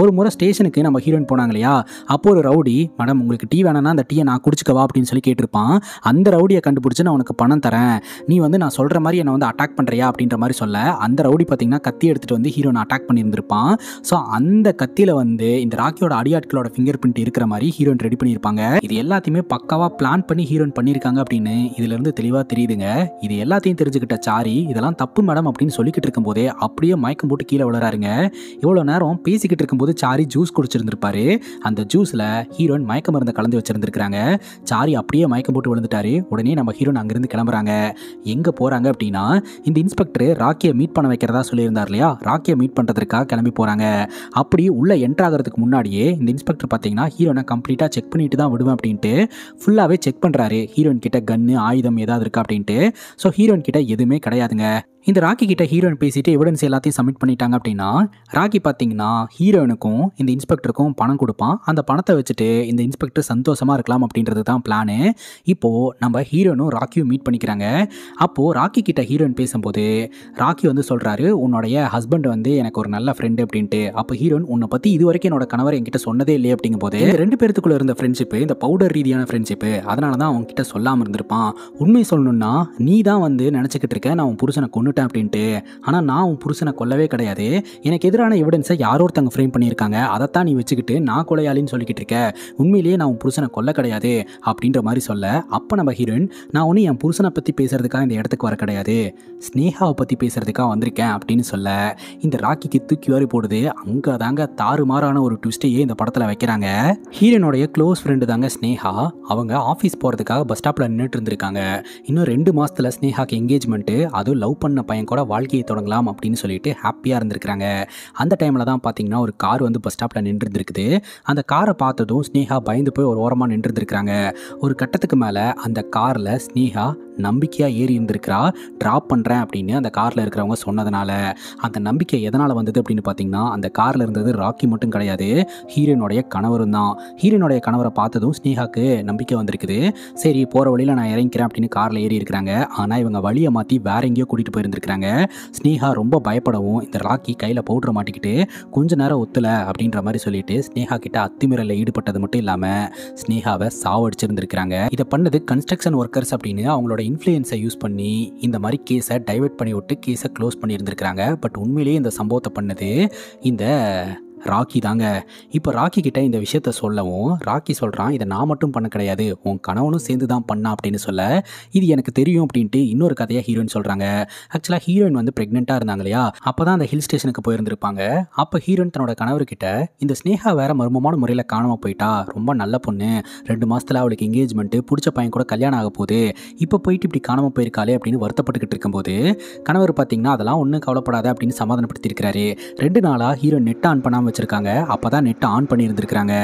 ஒரு முறை ஸ்டேஷனுக்கு நம்ம ஹீரோயின் போனாங்க இல்லையா அப்போ ஒரு ரவுடி மேடம் உங்களுக்கு டீ வேணும்னா அந்த டீயை நான் குடிச்சிக்கவா அப்படின்னு சொல்லி கேட்டிருப்பான் அந்த ரவுடியை கண்டுபிடிச்சி நான் உனக்கு பணம் தரேன் நீ வந்து நான் சொல்கிற மாதிரி என்னை வந்து அட்டாக் பண்ணுறியா அப்படின்ற மாதிரி சொல்ல அந்த ரவுடி பார்த்தீங்கன்னா கத்தி எடுத்துகிட்டு வந்து ஹீரோனை அட்டாக் பண்ணியிருந்திருப்பான் ஸோ அந்த கத்தியில் வந்து இந்த ராக்கியோட அடியாட்களோட ஃபிங்கர் பிரிண்ட் இருக்கிற மாதிரி ஹீரோயின் ரெடி பண்ணியிருப்பாங்க இது எல்லாத்தையுமே பக்காவாக பிளான் பண்ணி ஹீரோயின் பண்ணியிருக்காங்க அப்படின்னு இதுலேருந்து தெளிவாக தெரியுதுங்க இது எல்லாத்தையும் தெரிஞ்சு எடுத்துக்கிட்ட சாரி இதெல்லாம் தப்பு மேடம் அப்படின்னு சொல்லிக்கிட்டு இருக்கும்போதே அப்படியே மயக்கம் போட்டு கீழே விழுறாருங்க இவ்வளோ நேரம் பேசிக்கிட்டு இருக்கும்போது சாரி ஜூஸ் குடிச்சிருந்திருப்பாரு அந்த ஜூஸில் ஹீரோயின் மயக்க மருந்தை கலந்து வச்சிருந்துருக்காங்க சாரி அப்படியே மயக்கம் போட்டு விழுந்துட்டாரு உடனே நம்ம ஹீரோயின் அங்கேருந்து கிளம்புறாங்க எங்கே போகிறாங்க அப்படின்னா இந்த இன்ஸ்பெக்டர் ராக்கியை மீட் பண்ண வைக்கிறதா சொல்லியிருந்தார் இல்லையா ராக்கியை மீட் பண்ணுறதுக்காக கிளம்பி போகிறாங்க அப்படி உள்ளே என்ட்ராகிறதுக்கு முன்னாடியே இந்த இன்ஸ்பெக்டர் பார்த்தீங்கன்னா ஹீரோனை கம்ப்ளீட்டாக செக் பண்ணிட்டு தான் விடுவேன் அப்படின்ட்டு ஃபுல்லாகவே செக் பண்ணுறாரு ஹீரோயின் கிட்ட கன்னு ஆயுதம் ஏதாவது இருக்கா அப்படின்ட்டு ஸோ ஹீரோயின் கிட்ட எதுவுமே கிடையாதுங்க இந்த ராக்கி கிட்ட ஹீரோயின் பேசிட்டு எவிடன்ஸ் எல்லாத்தையும் சப்மிட் பண்ணிட்டாங்க அப்படின்னா ராக்கி பார்த்தீங்கன்னா ஹீரோயினுக்கும் இந்த இன்ஸ்பெக்டருக்கும் பணம் கொடுப்பான் அந்த பணத்தை வச்சுட்டு இந்த இன்ஸ்பெக்டர் சந்தோஷமாக இருக்கலாம் அப்படின்றது தான் பிளானு இப்போது நம்ம ஹீரோயினும் ராக்கியும் மீட் பண்ணிக்கிறாங்க அப்போது ராக்கி கிட்ட ஹீரோயின் பேசும்போது ராக்கி வந்து சொல்கிறாரு உன்னுடைய ஹஸ்பண்ட் வந்து எனக்கு ஒரு நல்ல ஃப்ரெண்டு அப்படின்ட்டு அப்போ ஹீரோயின் உன்னை பற்றி இது வரைக்கும் என்னோட கணவர் என்கிட்ட சொன்னதே இல்லையே அப்படிங்கும் போது ரெண்டு பேருக்குள்ளே இருந்த ஃப்ரெண்ட்ஷிப்பு இந்த பவுடர் ரீதியான ஃப்ரெண்ட்ஷிப்பு அதனால தான் அவங்ககிட்ட சொல்லாமல் இருந்திருப்பான் உண்மை சொல்லணும்னா நீ தான் வந்து நினச்சிக்கிட்டு இருக்க நான் உன் புருஷனை கொண்டு கொண்டுட்டேன் அப்படின்ட்டு ஆனால் நான் உன் புருஷனை கொல்லவே கிடையாது எனக்கு எதிரான எவிடன்ஸை யாரோ ஒருத்தவங்க ஃப்ரேம் பண்ணியிருக்காங்க அதைத்தான் நீ வச்சுக்கிட்டு நான் கொலையாளின்னு சொல்லிக்கிட்டு இருக்க உண்மையிலேயே நான் உன் புருஷனை கொல்ல கிடையாது அப்படின்ற மாதிரி சொல்ல அப்போ நம்ம ஹீரோயின் நான் ஒன்று என் புருஷனை பற்றி பேசுகிறதுக்காக இந்த இடத்துக்கு வர கிடையாது ஸ்னேகாவை பற்றி பேசுகிறதுக்காக வந்திருக்கேன் அப்படின்னு சொல்ல இந்த ராக்கிக்கு தூக்கி வாரி போடுது அங்கே தாங்க தாறுமாறான ஒரு ட்விஸ்ட்டையே இந்த படத்தில் வைக்கிறாங்க ஹீரோனுடைய க்ளோஸ் ஃப்ரெண்டு தாங்க ஸ்னேகா அவங்க ஆஃபீஸ் போகிறதுக்காக பஸ் ஸ்டாப்பில் நின்றுட்டு இருந்திருக்காங்க இன்னும் ரெண்டு மாதத்தில் ஸ்னேகாக்கு என்கேஜ்மெண்ட்டு அதுவும் லவ் பண்ண திருடின பையன் கூட வாழ்க்கையை தொடங்கலாம் அப்படின்னு சொல்லிட்டு ஹாப்பியாக இருந்திருக்கிறாங்க அந்த டைமில் தான் பார்த்தீங்கன்னா ஒரு கார் வந்து பஸ் ஸ்டாப்பில் நின்றுருந்துருக்குது அந்த காரை பார்த்ததும் ஸ்னேகா பயந்து போய் ஒரு ஓரமாக நின்றுருந்துருக்கிறாங்க ஒரு கட்டத்துக்கு மேலே அந்த காரில் ஸ்னேகா நம்பிக்கையாக ஏறி இருந்திருக்கிறா ட்ராப் பண்ணுறேன் அப்படின்னு அந்த காரில் இருக்கிறவங்க சொன்னதுனால அந்த நம்பிக்கை எதனால் வந்தது அப்படின்னு பார்த்தீங்கன்னா அந்த காரில் இருந்தது ராக்கி மட்டும் கிடையாது ஹீரோனுடைய கணவரும் தான் ஹீரோனுடைய கணவரை பார்த்ததும் ஸ்னேகாக்கு நம்பிக்கை வந்திருக்குது சரி போகிற வழியில் நான் இறங்கிக்கிறேன் அப்படின்னு காரில் ஏறி இருக்கிறாங்க ஆனால் இவங்க வழியை மாற்றி வேற எங்கேயோ கூட்டிகிட்டு போயிருந்துருக்காங்க ஸ்னேகா ரொம்ப பயப்படவும் இந்த ராக்கி கையில் பவுட்ரு மாட்டிக்கிட்டு கொஞ்ச நேரம் ஒத்துல அப்படின்ற மாதிரி சொல்லிட்டு ஸ்னேகா கிட்ட அத்துமீறலில் ஈடுபட்டது மட்டும் இல்லாமல் ஸ்னேகாவை சாவடிச்சிருந்துருக்கிறாங்க இதை பண்ணது கன்ஸ்ட்ரக்ஷன் ஒர்க்கர்ஸ் அப்படின்னு அவங்களோட இன்ஃப்ளூயன்ஸை யூஸ் பண்ணி இந்த மாதிரி கேஸை டைவெர்ட் பண்ணி விட்டு கேஸை க்ளோஸ் பண்ணியிருந்திருக்கிறாங்க பட் உண்மையிலேயே இந்த சம்பவத்தை பண்ணது இந்த ராக்கி தாங்க இப்போ ராக்கி கிட்ட இந்த விஷயத்த சொல்லவும் ராக்கி சொல்கிறான் இதை நான் மட்டும் பண்ண கிடையாது உன் கணவனும் சேர்ந்து தான் பண்ணா அப்படின்னு சொல்ல இது எனக்கு தெரியும் அப்படின்ட்டு இன்னொரு கதையாக ஹீரோயின் சொல்கிறாங்க ஆக்சுவலாக ஹீரோயின் வந்து ப்ரெக்னெண்ட்டாக இருந்தாங்க இல்லையா அப்போ தான் அந்த ஹில் ஸ்டேஷனுக்கு போயிருந்திருப்பாங்க அப்போ ஹீரோயின் தன்னோட கணவர்கிட்ட இந்த ஸ்னேகா வேற மர்மமான முறையில் காணாமல் போயிட்டா ரொம்ப நல்ல பொண்ணு ரெண்டு மாதத்தில் அவளுக்கு எங்கேஜ்மெண்ட்டு பிடிச்ச பையன் கூட கல்யாணம் ஆக போகுது இப்போ போயிட்டு இப்படி காணாமல் போயிருக்காளே அப்படின்னு வருத்தப்பட்டுக்கிட்டு இருக்கும்போது கணவர் பார்த்தீங்கன்னா அதெல்லாம் ஒன்றும் கவலைப்படாத அப்படின்னு சமாதானப்படுத்தியிருக்கிறாரு ரெண்டு நாளாக ஹீரோ நெட் ஆன் பண்ணாமல் வச்சிருக்காங்க அப்போ தான் நெட்டை ஆன் பண்ணியிருந்திருக்கிறாங்க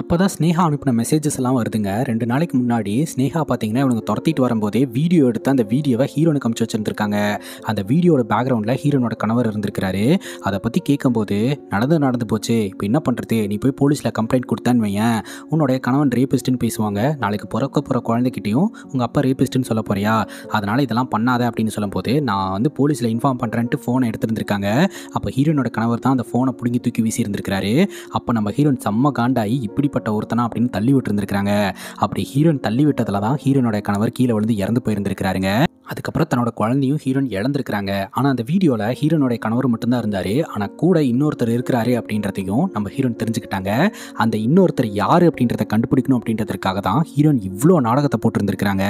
அப்போ தான் ஸ்னேகா அனுப்பின மெசேஜஸ் எல்லாம் வருதுங்க ரெண்டு நாளைக்கு முன்னாடி ஸ்னேகா பார்த்தீங்கன்னா இவனுக்கு துரத்திட்டு வரும்போதே வீடியோ எடுத்து அந்த வீடியோவை ஹீரோனுக்கு அமுச்சு வச்சுருந்துருக்காங்க அந்த வீடியோட பேக்ரவுண்டில் ஹீரோனோட கணவர் இருந்திருக்கிறாரு அதை பற்றி கேட்கும்போது நடந்து நடந்து போச்சு இப்போ என்ன பண்ணுறது நீ போய் போலீஸில் கம்ப்ளைண்ட் கொடுத்தான்னு வையன் உன்னோடைய கணவன் ரேபிஸ்ட்டுன்னு பேசுவாங்க நாளைக்கு பிறக்க போகிற குழந்தைகிட்டையும் உங்கள் அப்பா ரேபிஸ்ட்டுன்னு சொல்ல போறியா அதனால் இதெல்லாம் பண்ணாத அப்படின்னு சொல்லும்போது நான் வந்து போலீஸில் இன்ஃபார்ம் பண்ணுறேன்ட்டு ஃபோனை எடுத்துருந்துருக்காங்க அப்போ ஹீரோனோட கணவர் தான் அந்த ஃபோனை பிடுங்கி தூக்கி வீசியிருந்திருக்கிறாரு அப்போ நம்ம ஹீரோன் செம்ம காண்டாயி இப்படி இப்படிப்பட்ட ஒருத்தனா அப்படின்னு தள்ளி விட்டுருந்துருக்காங்க அப்படி ஹீரோயின் தள்ளி விட்டதில் தான் ஹீரோனோட கணவர் கீழே விழுந்து இறந்து போயிருந்திருக்கிறாருங்க அதுக்கப்புறம் தன்னோட குழந்தையும் ஹீரோன் இழந்திருக்கிறாங்க ஆனால் அந்த வீடியோவில் ஹீரோனுடைய கணவர் மட்டும்தான் இருந்தார் ஆனால் கூட இன்னொருத்தர் இருக்கிறாரு அப்படின்றதையும் நம்ம ஹீரோன் தெரிஞ்சுக்கிட்டாங்க அந்த இன்னொருத்தர் யார் அப்படின்றத கண்டுபிடிக்கணும் அப்படின்றதுக்காக தான் ஹீரோன் இவ்வளோ நாடகத்தை போட்டிருந்துருக்கிறாங்க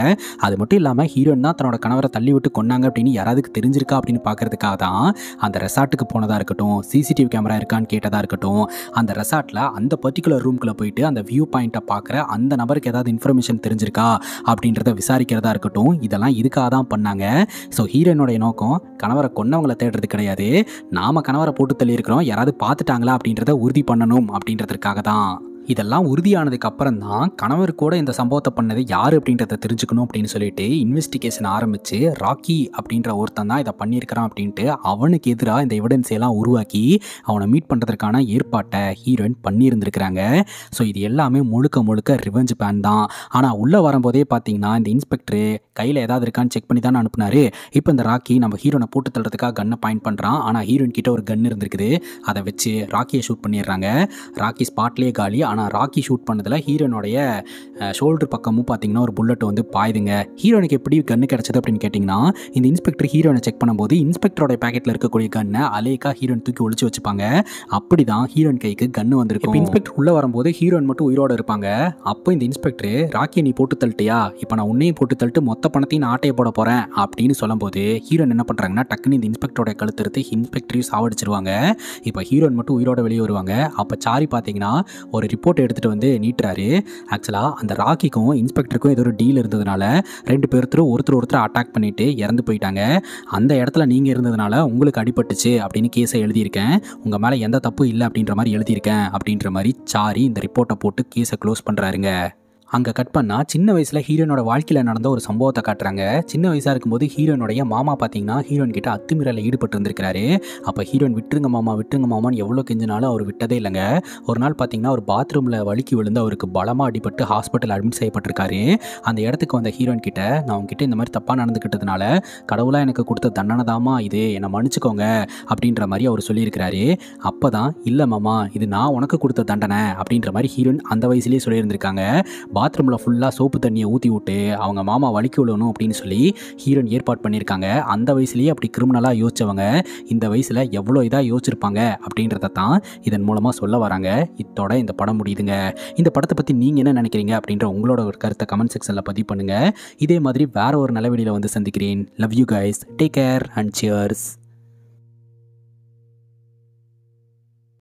அது மட்டும் இல்லாமல் ஹீரோன் தான் தன்னோட கணவரை தள்ளி விட்டு கொண்டாங்க அப்படின்னு யாராவதுக்கு தெரிஞ்சிருக்கா அப்படின்னு பார்க்குறதுக்காக தான் அந்த ரெசார்ட்டுக்கு போனதாக இருக்கட்டும் சிசிடிவி கேமரா இருக்கான்னு கேட்டதாக இருக்கட்டும் அந்த ரெசார்ட்டில் அந்த பர்டிகுலர் ரூம்குள்ளே போயிட்டு அந்த வியூ பாயிண்ட்டை பார்க்குற அந்த நபருக்கு ஏதாவது இன்ஃபர்மேஷன் தெரிஞ்சிருக்கா அப்படின்றத விசாரிக்கிறதா இருக்கட்டும் இதெல்லாம் இதுக்காக தான் பண்ணாங்க ஸோ ஹீரோயினுடைய நோக்கம் கணவரை கொன்னவங்களை தேடுறது கிடையாது நாம் கணவரை போட்டு தள்ளி இருக்கிறோம் யாராவது பார்த்துட்டாங்களா அப்படின்றத உறுதி பண்ணணும் அப்படின்றதுக்காக தான் இதெல்லாம் உறுதியானதுக்கு அப்புறம் தான் கணவர் கூட இந்த சம்பவத்தை பண்ணது யார் அப்படின்றத தெரிஞ்சுக்கணும் அப்படின்னு சொல்லிட்டு இன்வெஸ்டிகேஷன் ஆரம்பித்து ராக்கி அப்படின்ற ஒருத்தன் தான் இதை பண்ணியிருக்கிறான் அப்படின்ட்டு அவனுக்கு எதிராக இந்த எவிடன்ஸ் எல்லாம் உருவாக்கி அவனை மீட் பண்ணுறதுக்கான ஏற்பாட்டை ஹீரோயின் பண்ணியிருந்திருக்கிறாங்க ஸோ இது எல்லாமே முழுக்க முழுக்க ரிவெஞ்ச் பேன் தான் ஆனால் உள்ளே வரும்போதே பார்த்தீங்கன்னா இந்த இன்ஸ்பெக்டரு கையில் ஏதாவது இருக்கான்னு செக் பண்ணி தானே அனுப்புனாரு இப்போ இந்த ராக்கி நம்ம ஹீரோனை போட்டு தள்ளுறதுக்காக கன்னை பாயிண்ட் பண்ணுறான் ஆனால் ஹீரோயின் கிட்ட ஒரு கன் இருந்திருக்குது அதை வச்சு ராக்கியை ஷூட் பண்ணிடுறாங்க ராக்கி ஸ்பாட்லேயே காலி ஆனால் ராக்கி ஷூட் பண்ணதில் ஹீரோனுடைய ஷோல்டர் பக்கமும் பார்த்தீங்கன்னா ஒரு புல்லட் வந்து பாயுதுங்க ஹீரோனுக்கு எப்படி கன்று கிடச்சது அப்படின்னு கேட்டிங்கன்னா இந்த இன்ஸ்பெக்டர் ஹீரோனை செக் பண்ணும்போது இன்ஸ்பெக்டரோட பேக்கெட்டில் இருக்கக்கூடிய கன்னை அலேக்கா ஹீரோன் தூக்கி ஒழிச்சு வச்சுப்பாங்க அப்படி தான் ஹீரோன் கைக்கு கன்று வந்திருக்கு இன்ஸ்பெக்டர் உள்ளே வரும்போது ஹீரோன் மட்டும் உயிரோடு இருப்பாங்க அப்போ இந்த இன்ஸ்பெக்டர் ராக்கி நீ போட்டு தள்ளிட்டியா இப்போ நான் உன்னையும் போட்டு தள்ளிட்டு மொத்த பணத்தையும் நான் ஆட்டையை போட போகிறேன் அப்படின்னு சொல்லும்போது ஹீரோன் என்ன பண்ணுறாங்கன்னா டக்குன்னு இந்த இன்ஸ்பெக்டரோட கழுத்தெடுத்து இன்ஸ்பெக்டரையும் சாவடிச்சிருவாங்க இப்போ ஹீரோன் மட்டும் உயிரோட வெளியே வருவாங்க அப்போ சாரி பார்த்தீங்கன்னா ஒரு ரிப்போர்ட் எடுத்துகிட்டு வந்து நீட்டுறாரு ஆக்சுவலாக அந்த ராக்கிக்கும் இன்ஸ்பெக்டருக்கும் ஏதோ ஒரு டீல் இருந்ததுனால ரெண்டு பேர்த்தரும் ஒருத்தர் ஒருத்தர் அட்டாக் பண்ணிவிட்டு இறந்து போயிட்டாங்க அந்த இடத்துல நீங்கள் இருந்ததுனால உங்களுக்கு அடிபட்டுச்சு அப்படின்னு கேஸை எழுதியிருக்கேன் உங்கள் மேலே எந்த தப்பு இல்லை அப்படின்ற மாதிரி எழுதியிருக்கேன் அப்படின்ற மாதிரி சாரி இந்த ரிப்போர்ட்டை போட்டு கேஸை க்ளோஸ் பண்ணுறாருங்க அங்கே கட் பண்ணால் சின்ன வயசில் ஹீரோனோட வாழ்க்கையில் நடந்த ஒரு சம்பவத்தை காட்டுறாங்க சின்ன வயசாக இருக்கும்போது ஹீரோனுடைய மாமா பார்த்தீங்கன்னா ஹீரோன் கிட்ட அத்துமீறல ஈடுபட்டு இருந்திருக்கிறாரு அப்போ ஹீரோன் விட்டுருங்க மாமா விட்டுருங்க மாமான்னு எவ்வளோ கெஞ்சினாலும் அவர் விட்டதே இல்லைங்க ஒரு நாள் பார்த்தீங்கன்னா ஒரு பாத்ரூமில் வழுக்கி விழுந்து அவருக்கு பலமாக அடிபட்டு ஹாஸ்பிட்டல் அட்மிட் செய்யப்பட்டிருக்காரு அந்த இடத்துக்கு வந்த ஹீரோன் கிட்ட நான் உங்ககிட்ட இந்த மாதிரி தப்பாக நடந்துக்கிட்டதுனால கடவுளாக எனக்கு கொடுத்த தண்டனை தாமா இது என்னை மன்னிச்சுக்கோங்க அப்படின்ற மாதிரி அவர் சொல்லியிருக்கிறாரு அப்போ தான் இல்லை மாமா இது நான் உனக்கு கொடுத்த தண்டனை அப்படின்ற மாதிரி ஹீரோன் அந்த வயசுலேயே சொல்லியிருந்திருக்காங்க பாத்ரூமில் ஃபுல்லாக சோப்பு தண்ணியை ஊற்றி விட்டு அவங்க மாமா வலிக்கு விழணும் அப்படின்னு சொல்லி ஹீரோன் ஏற்பாடு பண்ணியிருக்காங்க அந்த வயசுலேயே அப்படி கிரிமினலாக யோசிச்சவங்க இந்த வயசில் எவ்வளோ இதாக யோசிச்சிருப்பாங்க அப்படின்றத தான் இதன் மூலமாக சொல்ல வராங்க இத்தோட இந்த படம் முடியுதுங்க இந்த படத்தை பற்றி நீங்கள் என்ன நினைக்கிறீங்க அப்படின்ற உங்களோட ஒரு கருத்தை கமெண்ட் செக்ஷனில் பதிவு பண்ணுங்கள் இதே மாதிரி வேறு ஒரு நிலவெளியில் வந்து சந்திக்கிறேன் love you guys take care and cheers